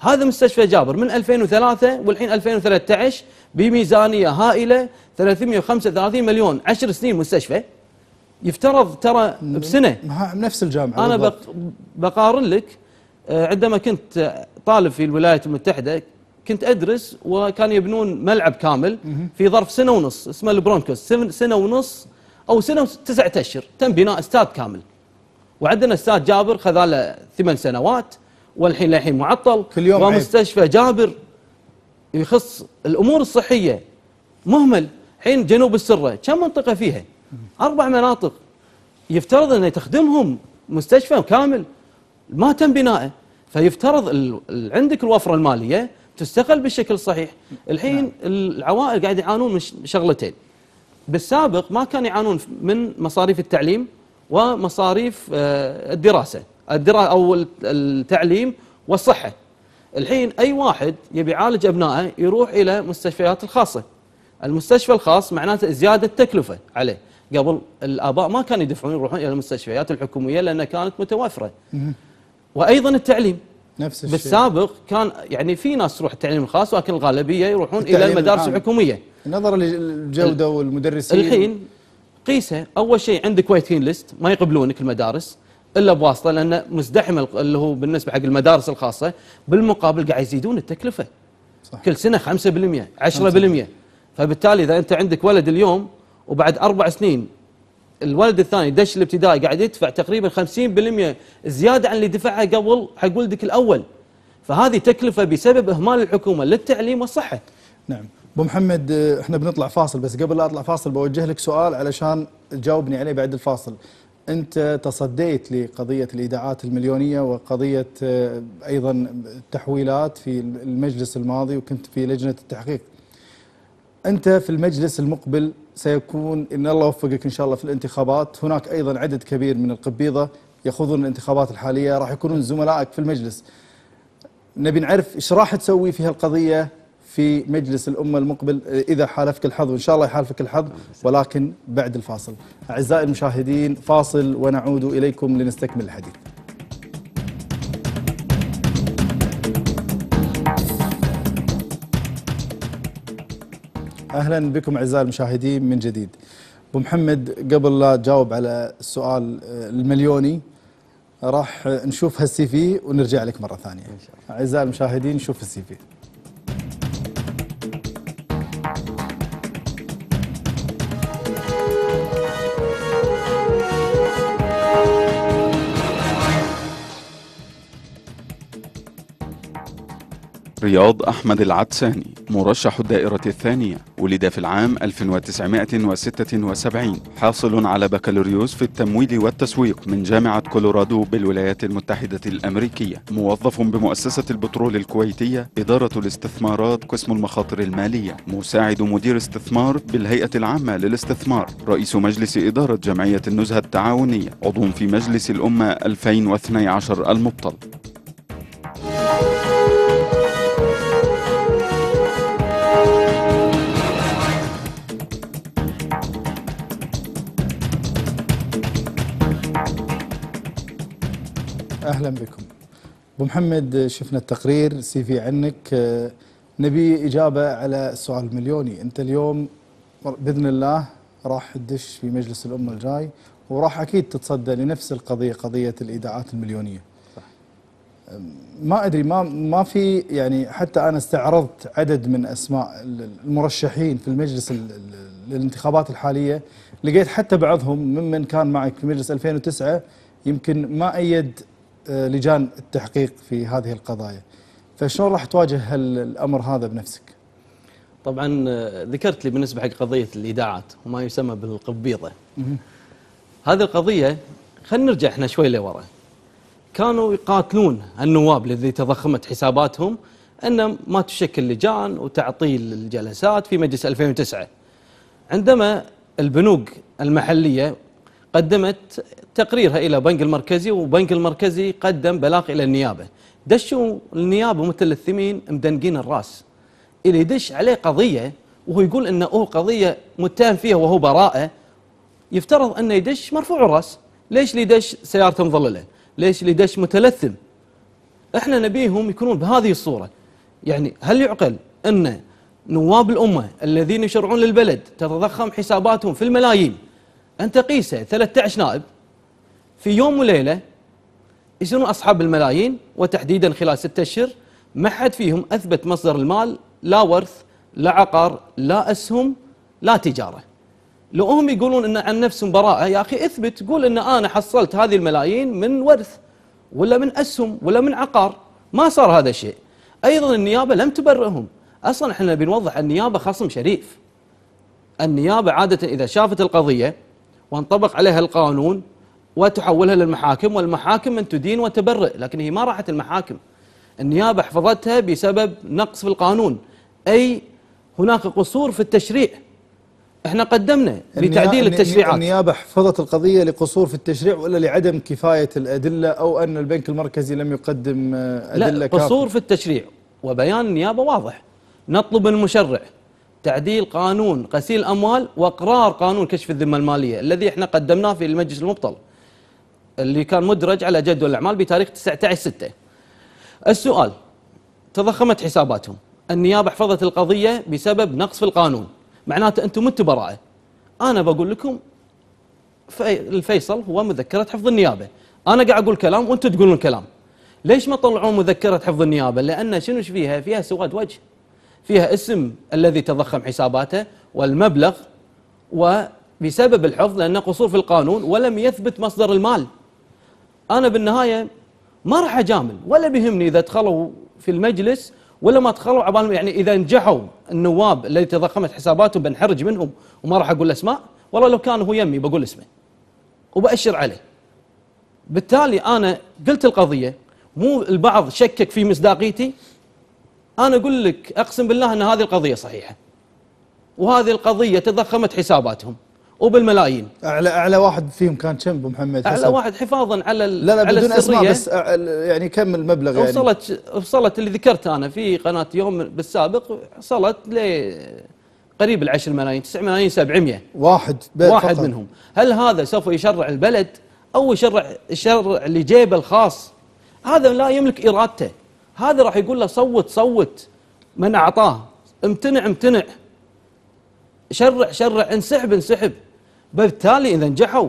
هذا مستشفى جابر من 2003 والحين 2013 بميزانيه هائله 335 مليون عشر سنين مستشفى يفترض ترى بسنه
نفس الجامعه انا بالضبط.
بقارن لك آه، عندما كنت طالب في الولايات المتحده كنت ادرس وكان يبنون ملعب كامل في ظرف سنه ونص اسمه البرونكوس سنه ونص او سنه وتسعة اشهر تم بناء استاد كامل وعندنا استاد جابر خذ له ثمان سنوات والحين للحين معطل كل يوم ومستشفى عيد. جابر يخص الامور الصحيه مهمل الحين جنوب السره كم منطقه فيها؟ اربع مناطق يفترض انه تخدمهم مستشفى كامل ما تم بنائه فيفترض عندك الوفره الماليه تستغل بالشكل الصحيح الحين نعم. العوائل قاعد يعانون من شغلتين بالسابق ما كانوا يعانون من مصاريف التعليم ومصاريف آه، الدراسة أو التعليم والصحة الحين أي واحد يبي يعالج أبنائه يروح إلى مستشفيات الخاصة المستشفى الخاص معناته زيادة تكلفة عليه قبل الآباء ما كانوا يدفعون يروحون إلى المستشفيات الحكومية لأنها كانت متوفرة وأيضا التعليم
نفس الشيء بالسابق
كان يعني في ناس تروح التعليم الخاص ولكن الغالبيه يروحون الى المدارس العام. الحكوميه
نظرا للجوده
والمدرسين الحين قيسه اول شيء عندك ويتين ليست ما يقبلونك المدارس الا بواسطه لان مزدحم اللي هو بالنسبه حق المدارس الخاصه بالمقابل قاعد يزيدون التكلفه صح. كل سنه 5% 10% فبالتالي اذا انت عندك ولد اليوم وبعد اربع سنين الولد الثاني دش الابتدائي قاعد يدفع تقريبا 50% زياده عن اللي دفعها قبل حق ولدك الاول فهذه تكلفه بسبب اهمال الحكومه للتعليم والصحه
نعم ابو محمد آه، احنا بنطلع فاصل بس قبل لا اطلع فاصل بوجه لك سؤال علشان تجاوبني عليه بعد الفاصل انت تصديت لقضيه الايداعات المليونيه وقضيه آه، ايضا التحويلات في المجلس الماضي وكنت في لجنه التحقيق انت في المجلس المقبل سيكون إن الله وفقك إن شاء الله في الانتخابات هناك أيضا عدد كبير من القبيضة يخوضون الانتخابات الحالية راح يكونون زملائك في المجلس نبي نعرف إيش راح تسوي في هالقضية في مجلس الأمة المقبل إذا حالفك الحظ وإن شاء الله يحالفك الحظ ولكن بعد الفاصل أعزائي المشاهدين فاصل ونعود إليكم لنستكمل الحديث اهلا بكم اعزائي المشاهدين من جديد. ابو محمد قبل لا تجاوب على السؤال آه، المليوني راح نشوف هالسي في ونرجع لك مره ثانيه. اعزائي المشاهدين نشوف السي في. الرياض أحمد العدساني مرشح الدائرة الثانية ولد في العام 1976 حاصل على بكالوريوس في التمويل والتسويق من جامعة كولورادو بالولايات المتحدة الأمريكية موظف بمؤسسة البترول الكويتية إدارة الاستثمارات قسم المخاطر المالية مساعد مدير استثمار بالهيئة العامة للاستثمار رئيس مجلس إدارة جمعية النزهة التعاونية عضو في مجلس الأمة 2012 المبطل اهلا بكم. ابو محمد شفنا التقرير سي في عنك نبي اجابه على السؤال المليوني، انت اليوم باذن الله راح تدش في مجلس الامه الجاي وراح اكيد تتصدى لنفس القضيه قضيه الايداعات المليونيه. صح. ما ادري ما ما في يعني حتى انا استعرضت عدد من اسماء المرشحين في المجلس للانتخابات الحاليه لقيت حتى بعضهم ممن كان معك في مجلس 2009 يمكن ما ايد آه، لجان التحقيق في هذه القضايا فشلون راح تواجه الامر هذا بنفسك؟
طبعا آه، ذكرت لي بالنسبه حق قضيه الايداعات وما يسمى بالقبيضه. هذه القضيه خلينا نرجع احنا شوي لورا. كانوا يقاتلون النواب الذي تضخمت حساباتهم ان ما تشكل لجان وتعطيل الجلسات في مجلس 2009. عندما البنوك المحليه قدمت تقريرها إلى بنك المركزي وبنك المركزي قدم بلاغ إلى النيابة دشوا النيابة مثل الثمين مدنقين الراس اللي يدش عليه قضية وهو يقول أنه هو قضية متهم فيها وهو براءة يفترض أنه يدش مرفوع الراس ليش اللي يدش سيارته مظللة ليش اللي يدش متلثم احنا نبيهم يكونون بهذه الصورة يعني هل يعقل أن نواب الأمة الذين يشرعون للبلد تتضخم حساباتهم في الملايين أنت قيسه 13 نائب في يوم وليلة يصيرون أصحاب الملايين وتحديدا خلال ستة أشهر ما حد فيهم أثبت مصدر المال لا ورث لا عقار لا أسهم لا تجارة لو هم يقولون ان عن نفسهم براءه يا اخي اثبت قول ان انا حصلت هذه الملايين من ورث ولا من اسهم ولا من عقار ما صار هذا الشيء ايضا النيابه لم تبرئهم اصلا احنا بنوضح النيابه خصم شريف النيابه عاده اذا شافت القضيه وانطبق عليها القانون وتحولها للمحاكم والمحاكم من تدين وتبرئ لكن هي ما راحت المحاكم النيابة حفظتها بسبب نقص في القانون أي هناك قصور في التشريع احنا قدمنا بتعديل التشريعات النيابة
حفظت القضية لقصور في التشريع ولا لعدم كفاية الأدلة أو أن البنك المركزي لم يقدم أدلة لا قصور
في التشريع وبيان النيابة واضح نطلب من المشرع تعديل قانون غسيل الاموال واقرار قانون كشف الذمه الماليه الذي احنا قدمناه في المجلس المبطل اللي كان مدرج على جدول الاعمال بتاريخ 19 6 السؤال تضخمت حساباتهم النيابه حفظت القضيه بسبب نقص في القانون معناته انتم انتم براءه انا بقول لكم الفيصل هو مذكره حفظ النيابه انا قاعد اقول كلام وانتم تقولون كلام ليش ما طلعوا مذكره حفظ النيابه لان شنو فيها فيها سواد وجه فيها اسم الذي تضخم حساباته والمبلغ وبسبب الحفظ لأنه قصور في القانون ولم يثبت مصدر المال أنا بالنهاية ما راح أجامل ولا بيهمني إذا دخلوا في المجلس ولا ما دخلوا عبالهم يعني إذا نجحوا النواب الذي تضخمت حساباتهم بنحرج منهم وما راح أقول أسماء والله لو كان هو يمي بقول اسمه وبأشر عليه بالتالي أنا قلت القضية مو البعض شكك في مصداقيتي أنا أقول لك أقسم بالله أن هذه القضية صحيحة وهذه القضية تضخمت حساباتهم وبالملايين
اعلى اعلى واحد فيهم كان كم ابو محمد اعلى حسب.
واحد حفاظا على لا لا على بدون اسماء بس
يعني كم المبلغ يعني
وصلت وصلت اللي ذكرت انا في قناه يوم بالسابق وصلت ل قريب ال 10 ملايين 9 ملايين 700 واحد واحد فقط. منهم هل هذا سوف يشرع البلد او يشرع يشرع لجيبه الخاص هذا لا يملك ارادته هذا راح يقول له صوت صوت من أعطاه امتنع امتنع شرع شرع انسحب انسحب بالتالي إذا نجحوا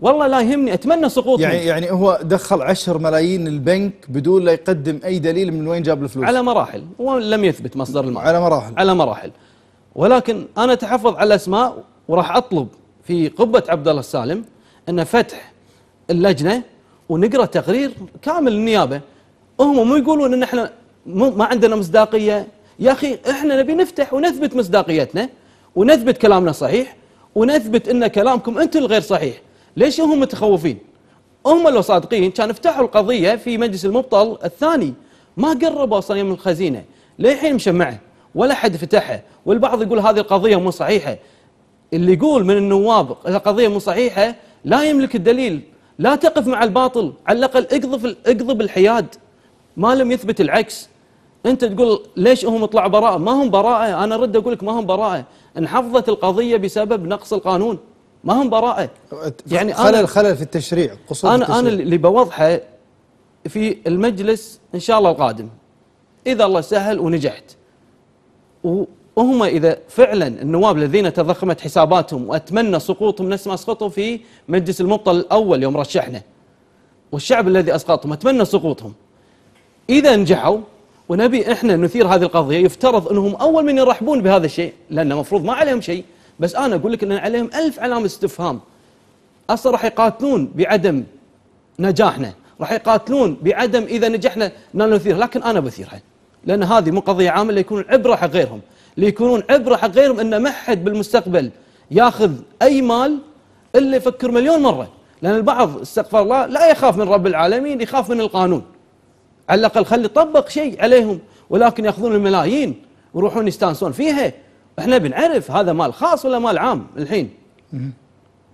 والله لا يهمني أتمنى سقوطهم يعني, يعني
هو دخل 10 ملايين البنك بدون لا يقدم أي دليل من وين جاب الفلوس على مراحل
ولم يثبت مصدر المال على مراحل على مراحل ولكن أنا أتحفظ على الأسماء وراح أطلب في قبة عبد الله السالم أن فتح اللجنة ونقرأ تقرير كامل النيابة هم مو يقولون ان احنا ما عندنا مصداقيه يا اخي احنا نبي نفتح ونثبت مصداقيتنا ونثبت كلامنا صحيح ونثبت ان كلامكم انتم الغير صحيح ليش هم متخوفين هم لو صادقين كان افتحوا القضيه في مجلس المبطل الثاني ما قربوا اصلا من الخزينه للحين مشمعه ولا حد فتحها والبعض يقول هذه القضيه مو صحيحه اللي يقول من النواب القضيه مو صحيحه لا يملك الدليل لا تقف مع الباطل على الاقل اقذف اقذف الحياد ما لم يثبت العكس انت تقول ليش هم طلعوا براءه ما هم براءه انا ارد اقول لك ما هم براءه انحفظت القضيه بسبب نقص القانون ما هم براءه يعني خلل
خلل في التشريع قصور انا التشريع. انا اللي
بوضحه في المجلس ان شاء الله القادم اذا الله سهل ونجحت وهم اذا فعلا النواب الذين تضخمت حساباتهم واتمنى سقوطهم نفس ما اسقطوا في مجلس المبطل الاول يوم رشحنا والشعب الذي اسقطهم اتمنى سقوطهم إذا نجحوا ونبي إحنا نثير هذه القضية يفترض أنهم أول من يرحبون بهذا الشيء لأن المفروض ما عليهم شيء بس أنا أقول لك أن عليهم ألف علامة استفهام أصلا راح يقاتلون بعدم نجاحنا راح يقاتلون بعدم إذا نجحنا لا نثير لكن أنا بثيرها لأن هذه مو قضية عامة ليكون عبرة حق غيرهم ليكونون عبرة حق غيرهم أن ما حد بالمستقبل ياخذ أي مال إلا يفكر مليون مرة لأن البعض استغفر الله لا يخاف من رب العالمين يخاف من القانون على الأقل خلي طبق شيء عليهم ولكن يأخذون الملايين ويروحون يستانسون فيها احنا بنعرف هذا مال خاص ولا مال عام الحين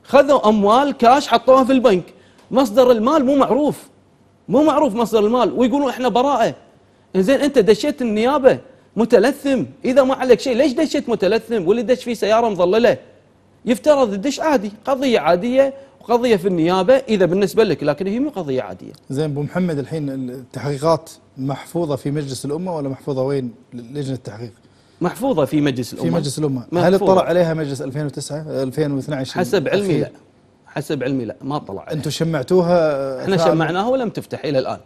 خذوا أموال كاش حطوها في البنك مصدر المال مو معروف مو معروف مصدر المال ويقولون احنا براءة زين انت دشيت النيابة متلثم اذا ما عليك شيء ليش دشيت متلثم واللي دش فيه سيارة مظللة يفترض الدش عادي قضية عادية قضيه في النيابه اذا بالنسبه لك لكن هي مو قضيه عاديه.
زين ابو محمد الحين التحقيقات محفوظه في مجلس الامه ولا محفوظه وين
لجنه التحقيق؟ محفوظه في مجلس الامه في مجلس الامه، محفوظة. هل اطلع
عليها مجلس 2009
2012 حسب علمي لا حسب علمي لا ما طلع انتم
شمعتوها احنا شمعناها
ولم تفتح الى الان.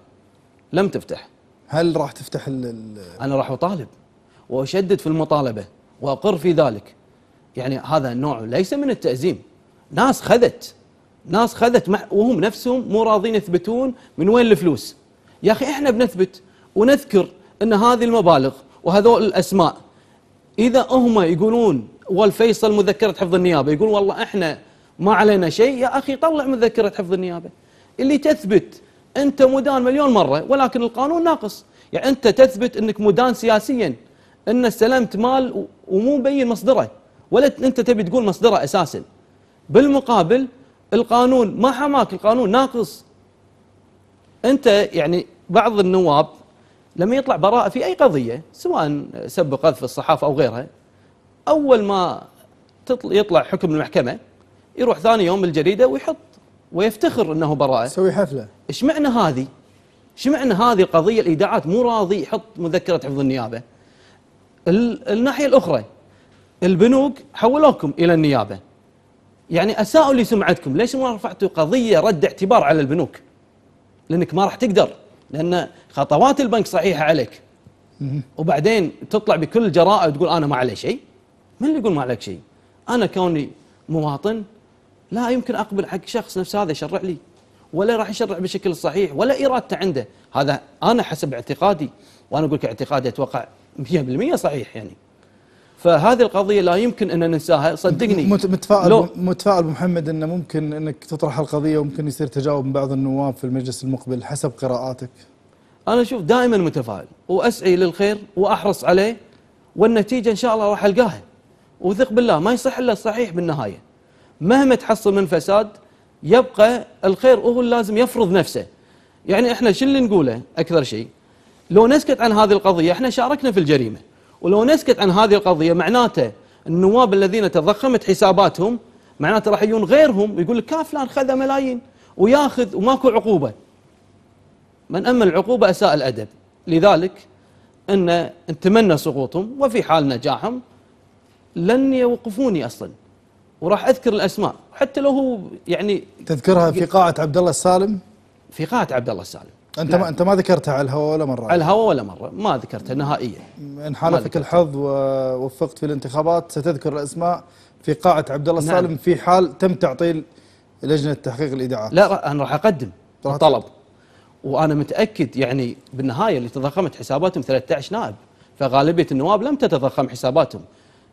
لم تفتح. هل راح تفتح ال انا راح اطالب واشدد في المطالبه واقر في ذلك. يعني هذا النوع ليس من التأزيم ناس خذت ناس خذت وهم نفسهم مو راضين يثبتون من وين الفلوس يا أخي إحنا بنثبت ونذكر أن هذه المبالغ وهذول الأسماء إذا هم يقولون والفيصل مذكرة حفظ النيابة يقول والله إحنا ما علينا شيء يا أخي طلع مذكرة حفظ النيابة اللي تثبت أنت مدان مليون مرة ولكن القانون ناقص يعني أنت تثبت أنك مدان سياسيا أن استلمت مال ومو مبين مصدره ولا أنت تبي تقول مصدره أساسا بالمقابل القانون ما حماك القانون ناقص انت يعني بعض النواب لما يطلع براءه في اي قضيه سواء سب قذف الصحافه او غيرها اول ما يطلع حكم المحكمه يروح ثاني يوم الجريده ويحط ويفتخر انه براءه سوي حفله ايش معنى هذه ايش معنى هذه القضيه الايداعات مو راضي يحط مذكره حفظ النيابه الناحيه الاخرى البنوك حولوكم الى النيابه يعني اساءوا لسمعتكم ليش ما رفعتوا قضيه رد اعتبار على البنوك لانك ما راح تقدر لان خطوات البنك صحيحه عليك وبعدين تطلع بكل جراءه وتقول انا ما علي شيء من اللي يقول ما عليك شيء انا كوني مواطن لا يمكن اقبل حق شخص نفس هذا يشرع لي ولا راح يشرع بالشكل الصحيح ولا ارادته عنده هذا انا حسب اعتقادي وانا اقول لك اعتقادي اتوقع 100% صحيح يعني فهذه القضيه لا يمكن ان ننساها صدقني متفائل متفائل
متفائل محمد انه ممكن انك تطرح القضيه وممكن يصير تجاوب من بعض النواب في المجلس
المقبل حسب قراءاتك انا اشوف دائما متفائل واسعي للخير واحرص عليه والنتيجه ان شاء الله راح القاها وثق بالله ما يصح الا الصحيح بالنهايه مهما تحصل من فساد يبقى الخير هو اللي لازم يفرض نفسه يعني احنا شو اللي نقوله اكثر شيء لو نسكت عن هذه القضيه احنا شاركنا في الجريمه ولو نسكت عن هذه القضية معناته النواب الذين تضخمت حساباتهم معناته راح يجون غيرهم يقول لك كاف فلان خذ ملايين وياخذ وماكو عقوبة من أما العقوبة أساء الأدب لذلك أن نتمنى سقوطهم وفي حال نجاحهم لن يوقفوني أصلا وراح أذكر الأسماء حتى لو هو يعني تذكرها في قاعة عبد الله السالم في قاعة عبد الله السالم انت ما انت
ما ذكرتها على الهواء ولا مره
على الهواء ولا مره ما ذكرتها نهائيا
ان حالفك الحظ ووفقت في الانتخابات ستذكر الاسماء في قاعه عبد الله نعم. السالم
نعم. في حال تم تعطيل لجنه تحقيق الايداعات لا انا راح اقدم طلب وانا متاكد يعني بالنهايه اللي تضخمت حساباتهم 13 نائب فغالبيه النواب لم تتضخم حساباتهم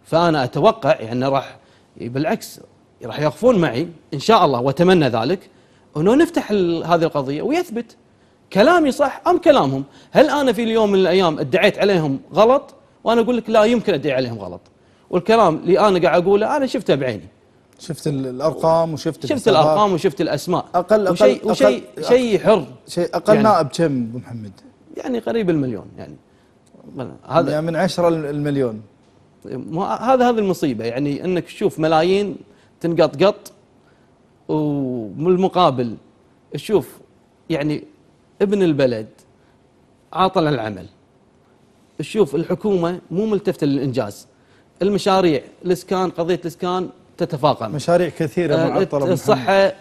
فانا اتوقع يعني راح بالعكس راح يقفون معي ان شاء الله واتمنى ذلك انه نفتح هذه القضيه ويثبت كلامي صح ام كلامهم هل انا في اليوم من الايام ادعيت عليهم غلط وانا اقول لك لا يمكن ادعي عليهم غلط والكلام اللي انا قاعد اقوله انا شفته بعيني
شفت الارقام وشفت شفت الارقام
وشفت الاسماء اقل اقل وشيء وشيء شيء حر
شيء اقل يعني نائب كم ابو محمد؟
يعني قريب المليون يعني هذا يعني من 10 المليون هذا هذه المصيبه يعني انك تشوف ملايين تنقط قط وبالمقابل تشوف يعني ابن البلد عاطل عن العمل تشوف الحكومه مو ملتفته للانجاز المشاريع الاسكان قضيه الاسكان تتفاقم مشاريع كثيره آه، معطله الصحه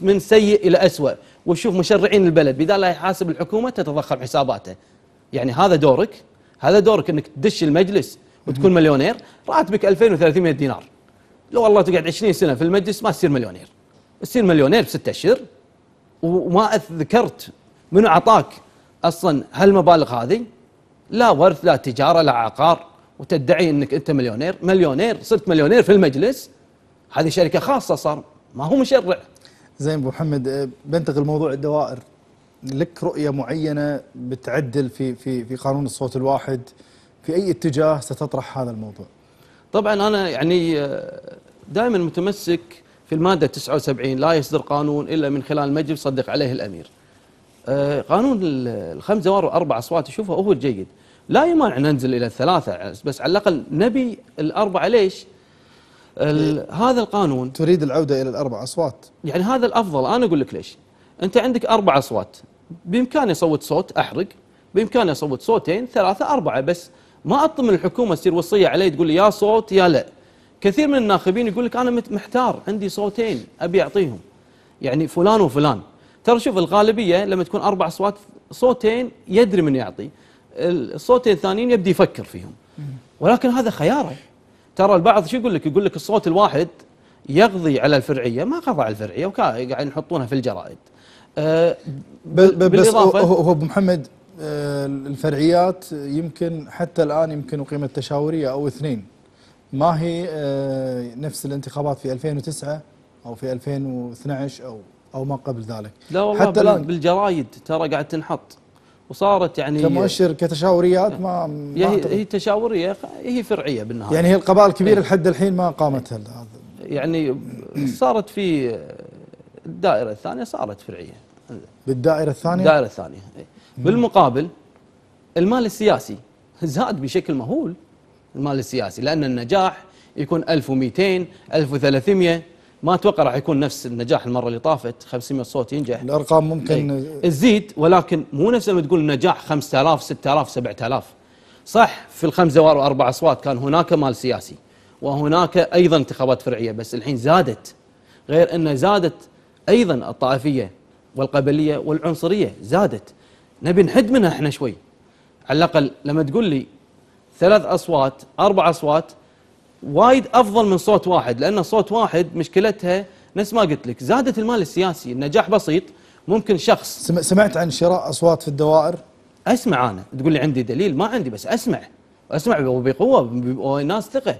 من سيء الى اسوء وشوف مشرعين البلد بدال لا يحاسب الحكومه تتضخم حساباته يعني هذا دورك هذا دورك انك تدش المجلس وتكون مليونير راتبك 2300 دينار لو والله تقعد 20 سنه في المجلس ما تصير مليونير تصير مليونير بستة اشهر وما ذكرت من اعطاك اصلا هالمبالغ هذه لا ورث لا تجاره لا عقار وتدعي انك انت مليونير مليونير صرت مليونير في المجلس هذه شركه خاصه صار ما هو مشرع زين ابو محمد
أه، بنتقل موضوع الدوائر لك رؤيه معينه بتعدل في في في قانون الصوت الواحد في اي اتجاه ستطرح هذا الموضوع
طبعا انا يعني أه، دائما متمسك في المادة 79 لا يصدر قانون إلا من خلال المجلس صدق عليه الأمير آه، قانون الخمس زوار وأربع أصوات شوفه هو الجيد لا يمانع ننزل إلى الثلاثة بس على الأقل نبي الأربعة ليش إيه. هذا القانون تريد العودة إلى الأربع أصوات يعني هذا الأفضل أنا أقول لك ليش أنت عندك أربع أصوات بإمكاني أصوت صوت أحرق بإمكاني أصوت صوتين ثلاثة أربعة بس ما أطمن الحكومة تصير وصية علي تقول لي يا صوت يا لا كثير من الناخبين يقول لك أنا محتار عندي صوتين أبي أعطيهم يعني فلان وفلان ترى شوف الغالبية لما تكون أربع أصوات صوتين يدري من يعطي الصوتين الثانيين يبدي يفكر فيهم ولكن هذا خياره ترى البعض شو يقول لك يقول لك الصوت الواحد يقضي على الفرعية ما قضى على الفرعية يعني يحطونها في الجرائد أه بس هو
ابو محمد آه، الفرعيات يمكن حتى الآن يمكن قيمة تشاورية أو اثنين ما هي آه، نفس الانتخابات في 2009 او في 2012 او او ما قبل ذلك لا والله حتى الان
بالجرايد ترى قاعد تنحط وصارت يعني كمؤشر
كتشاوريات ما, هي, هي
تشاوريه هي فرعيه بالنهايه يعني هي القبائل الكبيره إيه. لحد
الحين ما قامت هذا
يعني صارت في الدائره الثانيه صارت فرعيه
بالدائره الثانيه؟ الدائره
الثانيه إيه. بالمقابل المال السياسي زاد بشكل مهول المال السياسي لأن النجاح يكون 1200 1300 ما اتوقع راح يكون نفس النجاح المره اللي طافت 500 صوت ينجح الارقام ممكن تزيد ولكن مو نفس لما تقول نجاح 5000 6000 7000 صح في الخمس زوار واربع اصوات كان هناك مال سياسي وهناك ايضا انتخابات فرعيه بس الحين زادت غير انه زادت ايضا الطائفيه والقبليه والعنصريه زادت نبي نحد منها احنا شوي على الاقل لما تقول لي ثلاث أصوات أربع أصوات وايد أفضل من صوت واحد لأن صوت واحد مشكلتها نفس ما قلت لك زادت المال السياسي النجاح بسيط ممكن شخص سمعت عن شراء أصوات في الدوائر أسمع أنا تقول لي عندي دليل ما عندي بس أسمع أسمع وبقوه وناس ثقة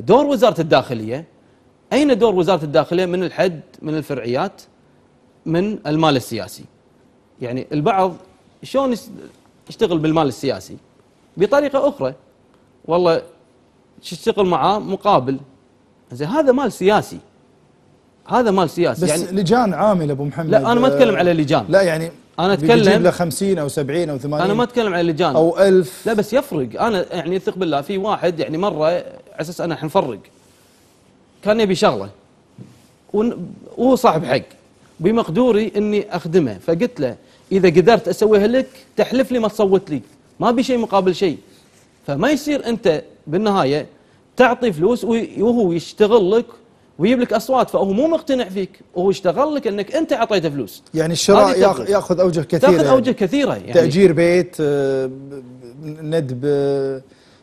دور وزارة الداخلية أين دور وزارة الداخلية من الحد من الفرعيات من المال السياسي يعني البعض شلون يشتغل بالمال السياسي بطريقه اخرى والله تشتغل معاه مقابل زين هذا مال سياسي هذا مال سياسي بس يعني
لجان عامل ابو محمد لا انا ما اتكلم على لجان لا يعني
انا اتكلم بيجيب له 50 او 70 او 80 انا ما اتكلم على لجان او 1000 لا بس يفرق انا يعني ثق بالله في واحد يعني مره على اساس انا حنفرق كان يبي شغله وهو صاحب حق بمقدوري اني اخدمه فقلت له اذا قدرت اسويها لك تحلف لي ما تصوت لي ما بي شيء مقابل شيء فما يصير انت بالنهايه تعطي فلوس وهو يشتغل لك ويجيب لك اصوات فهو مو مقتنع فيك وهو اشتغل لك انك انت اعطيته فلوس يعني الشراء ياخذ اوجه كثيره تاخذ يعني. اوجه كثيره يعني تاجير
بيت آه، ندب آه،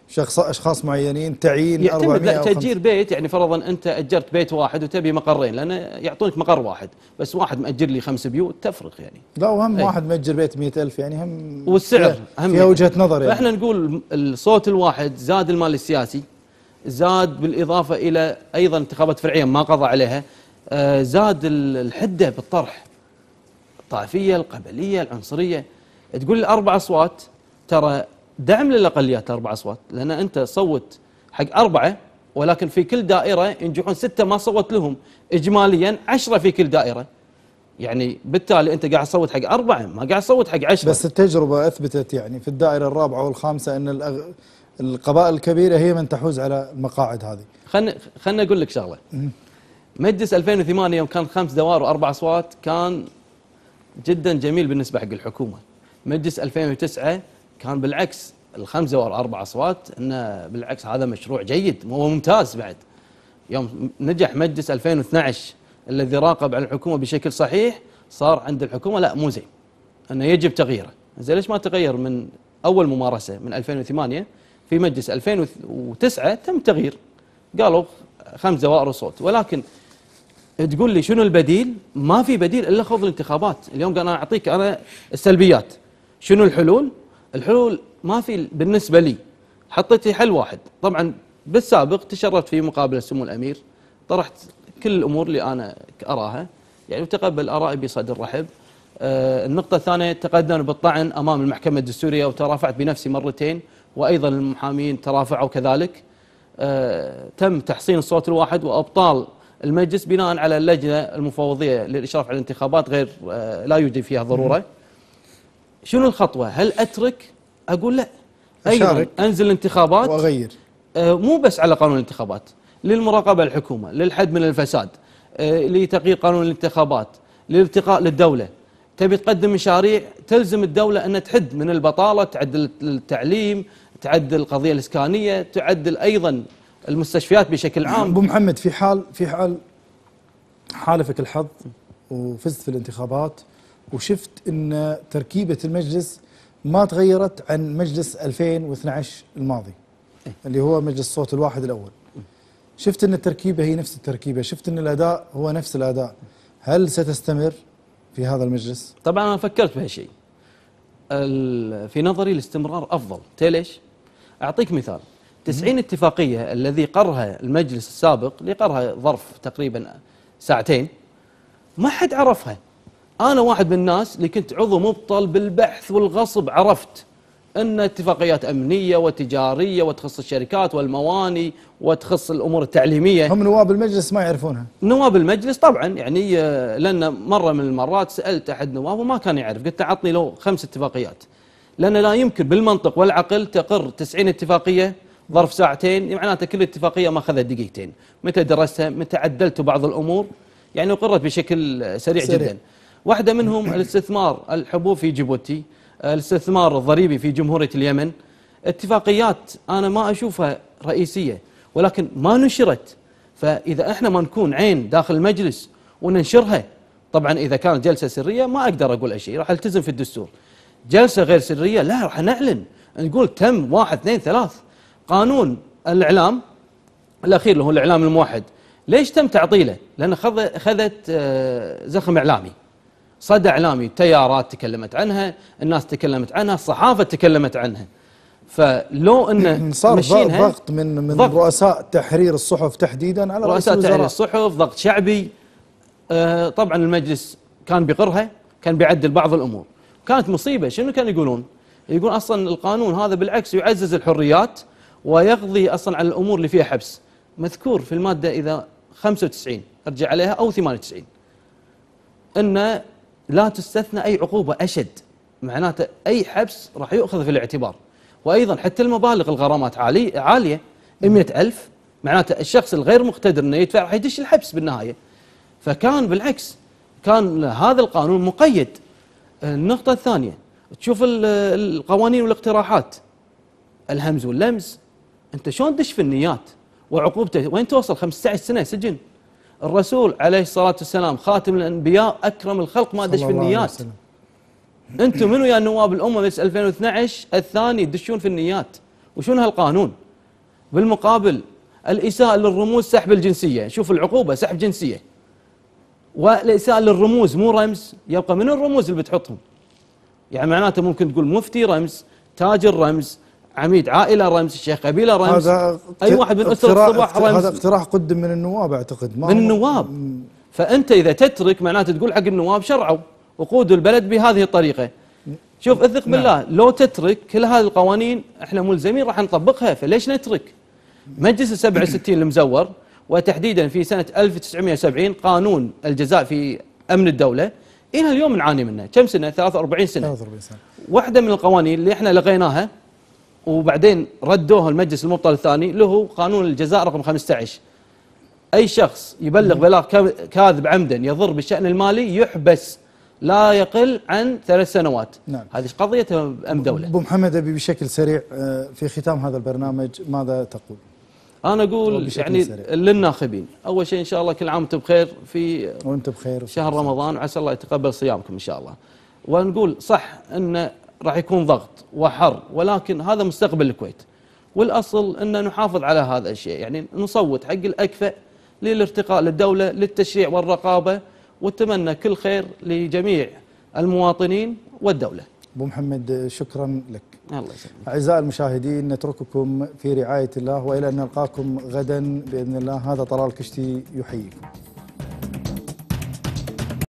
شخص اشخاص معينين تعيين يعتمد 400 لا تاجير
بيت يعني فرضا انت اجرت بيت واحد وتبي مقرين لان يعطونك مقر واحد بس واحد مأجر لي خمس بيوت تفرق يعني
لا وهم أي. واحد مأجر بيت مئة ألف يعني هم والسعر هم فيها وجهه نظر يعني فاحنا
نقول الصوت الواحد زاد المال السياسي زاد بالاضافه الى ايضا انتخابات فرعيه ما قضى عليها آه، زاد الحده بالطرح الطائفيه القبليه العنصريه تقول الاربع اصوات ترى دعم للاقليات اربع اصوات لان انت صوت حق اربعه ولكن في كل دائره ينجحون سته ما صوت لهم اجماليا عشرة في كل دائره يعني بالتالي انت قاعد تصوت حق اربعه ما قاعد تصوت حق عشرة بس
التجربه اثبتت يعني في الدائره الرابعه والخامسه ان الأغ... القبائل الكبيره هي من تحوز على المقاعد
هذه خلنا خلنا اقول لك شغله مجلس 2008 يوم كان خمس دوائر واربع اصوات كان جدا جميل بالنسبه حق الحكومه مجلس 2009 كان بالعكس الخمسه والاربع اصوات انه بالعكس هذا مشروع جيد وممتاز بعد يوم نجح مجلس 2012 الذي راقب على الحكومه بشكل صحيح صار عند الحكومه لا مو زين انه يجب تغييره زين ليش ما تغير من اول ممارسه من 2008 في مجلس 2009 تم تغيير قالوا خمس دوائر صوت ولكن تقول لي شنو البديل؟ ما في بديل الا خوض الانتخابات، اليوم انا اعطيك انا السلبيات. شنو الحلول؟ الحلول ما في بالنسبه لي حطيتي حل واحد طبعا بالسابق تشرفت في مقابله سمو الامير طرحت كل الامور اللي انا اراها يعني وتقبل ارائي بصدر رحب آه النقطة الثانية تقدم بالطعن أمام المحكمة الدستورية وترافعت بنفسي مرتين وأيضا المحامين ترافعوا كذلك آه تم تحصين الصوت الواحد وأبطال المجلس بناء على اللجنة المفوضية للإشراف على الانتخابات غير آه لا يوجد فيها ضرورة شنو الخطوه هل اترك اقول لا أشارك انزل انتخابات واغير آه، مو بس على قانون الانتخابات للمراقبه الحكومه للحد من الفساد آه، لتغيير قانون الانتخابات لارتقاء للدوله تبي تقدم مشاريع تلزم الدوله ان تحد من البطاله تعدل التعليم تعدل القضيه الاسكانيه تعدل ايضا المستشفيات بشكل عام ابو
محمد في حال في حال حالفك الحظ وفزت في الانتخابات وشفت أن تركيبة المجلس ما تغيرت عن مجلس 2012 الماضي إيه. اللي هو مجلس الصوت الواحد الأول شفت أن التركيبة هي نفس التركيبة شفت أن الأداء هو نفس الأداء هل
ستستمر في هذا المجلس؟ طبعا أنا فكرت بهالشيء في نظري الاستمرار أفضل ليش؟ أعطيك مثال 90 اتفاقية الذي قرها المجلس السابق اللي قرها ظرف تقريبا ساعتين ما حد عرفها أنا واحد من الناس اللي كنت عضو مبطل بالبحث والغصب عرفت أن اتفاقيات أمنية وتجارية وتخص الشركات والمواني وتخص الأمور التعليمية
هم نواب المجلس ما يعرفونها
نواب المجلس طبعا يعني آه، لأن مرة من المرات سألت أحد نواب وما كان يعرف قلت أعطني لو خمس اتفاقيات لأن لا يمكن بالمنطق والعقل تقر 90 اتفاقية ظرف ساعتين معناته كل اتفاقية ما أخذت دقيقتين متى درستها متى عدلت بعض الأمور يعني قرت بشكل آه، سريع, سريع. جدا واحدة منهم الاستثمار الحبوب في جيبوتي الاستثمار الضريبي في جمهورية اليمن اتفاقيات أنا ما أشوفها رئيسية ولكن ما نشرت فإذا إحنا ما نكون عين داخل المجلس وننشرها طبعا إذا كانت جلسة سرية ما أقدر أقول أي شيء راح ألتزم في الدستور جلسة غير سرية لا راح نعلن نقول تم واحد اثنين ثلاث قانون الإعلام الأخير اللي هو الإعلام الموحد ليش تم تعطيله؟ لأنه خذت آه، زخم إعلامي صدى اعلامي تيارات تكلمت عنها الناس تكلمت عنها الصحافه تكلمت عنها فلو انه <clears throat> صار ضغط
من من ضغط رؤساء تحرير الصحف تحديدا على رؤساء تحرير
الصحف ضغط شعبي آه طبعا المجلس كان بيقرها كان بيعدل بعض الامور كانت مصيبه شنو كانوا يقولون؟ يقول اصلا القانون هذا بالعكس يعزز الحريات ويقضي اصلا على الامور اللي فيها حبس مذكور في الماده اذا 95 ارجع عليها او 98 ان لا تستثنى أي عقوبة أشد معناته أي حبس راح يؤخذ في الاعتبار وأيضا حتى المبالغ الغرامات عالي عالية 100000 معناته الشخص الغير مقتدر انه يدفع راح يدش الحبس بالنهايه فكان بالعكس كان هذا القانون مقيد النقطه الثانيه تشوف القوانين والاقتراحات الهمز واللمز انت شلون تدش في النيات وعقوبته وين توصل 15 سنه سجن الرسول عليه الصلاة والسلام خاتم الأنبياء أكرم الخلق ما دش في النيات أنتم منو يا نواب الأمة بس 2012 الثاني تدشون في النيات وشنو هالقانون بالمقابل الإساءة للرموز سحب الجنسية شوف العقوبة سحب جنسية والإساءة للرموز مو رمز يبقى من الرموز اللي بتحطهم يعني معناته ممكن تقول مفتي رمز تاجر رمز عميد عائله رمز الشيخ قبيله رمز هذا اي واحد من اسره الصباح رمز هذا اقتراح
قدم من النواب اعتقد ما من النواب
فانت اذا تترك معناته تقول حق النواب شرعوا وقودوا البلد بهذه الطريقه شوف اثق نعم. بالله نعم. لو تترك كل هذه القوانين احنا ملزمين راح نطبقها فليش نترك مجلس ال 67 المزور وتحديدا في سنه 1970 قانون الجزاء في امن الدوله الى اليوم نعاني منه كم سنه 43 سنه 43 سنه واحده من القوانين اللي احنا لغيناها وبعدين ردوه المجلس المبطل الثاني له قانون الجزاء رقم 15 أي شخص يبلغ بلاغ كاذب عمدا يضر بالشأن المالي يحبس لا يقل عن ثلاث سنوات نعم. هذه قضية أم دولة أبو
محمد أبي بشكل سريع آه، في ختام هذا البرنامج ماذا تقول
أنا أقول يعني سريع. للناخبين أول شيء إن شاء الله كل عام وأنتم بخير في وأنتم بخير شهر رمضان وعسى الله يتقبل صيامكم إن شاء الله ونقول صح أن راح يكون ضغط وحر ولكن هذا مستقبل الكويت والاصل ان نحافظ على هذا الشيء يعني نصوت حق الاكفأ للارتقاء للدوله للتشريع والرقابه واتمنى كل خير لجميع المواطنين والدوله.
ابو محمد شكرا لك. الله يسلمك. اعزائي المشاهدين نترككم في رعايه الله والى ان نلقاكم غدا باذن الله هذا طلال كشتي يحييكم.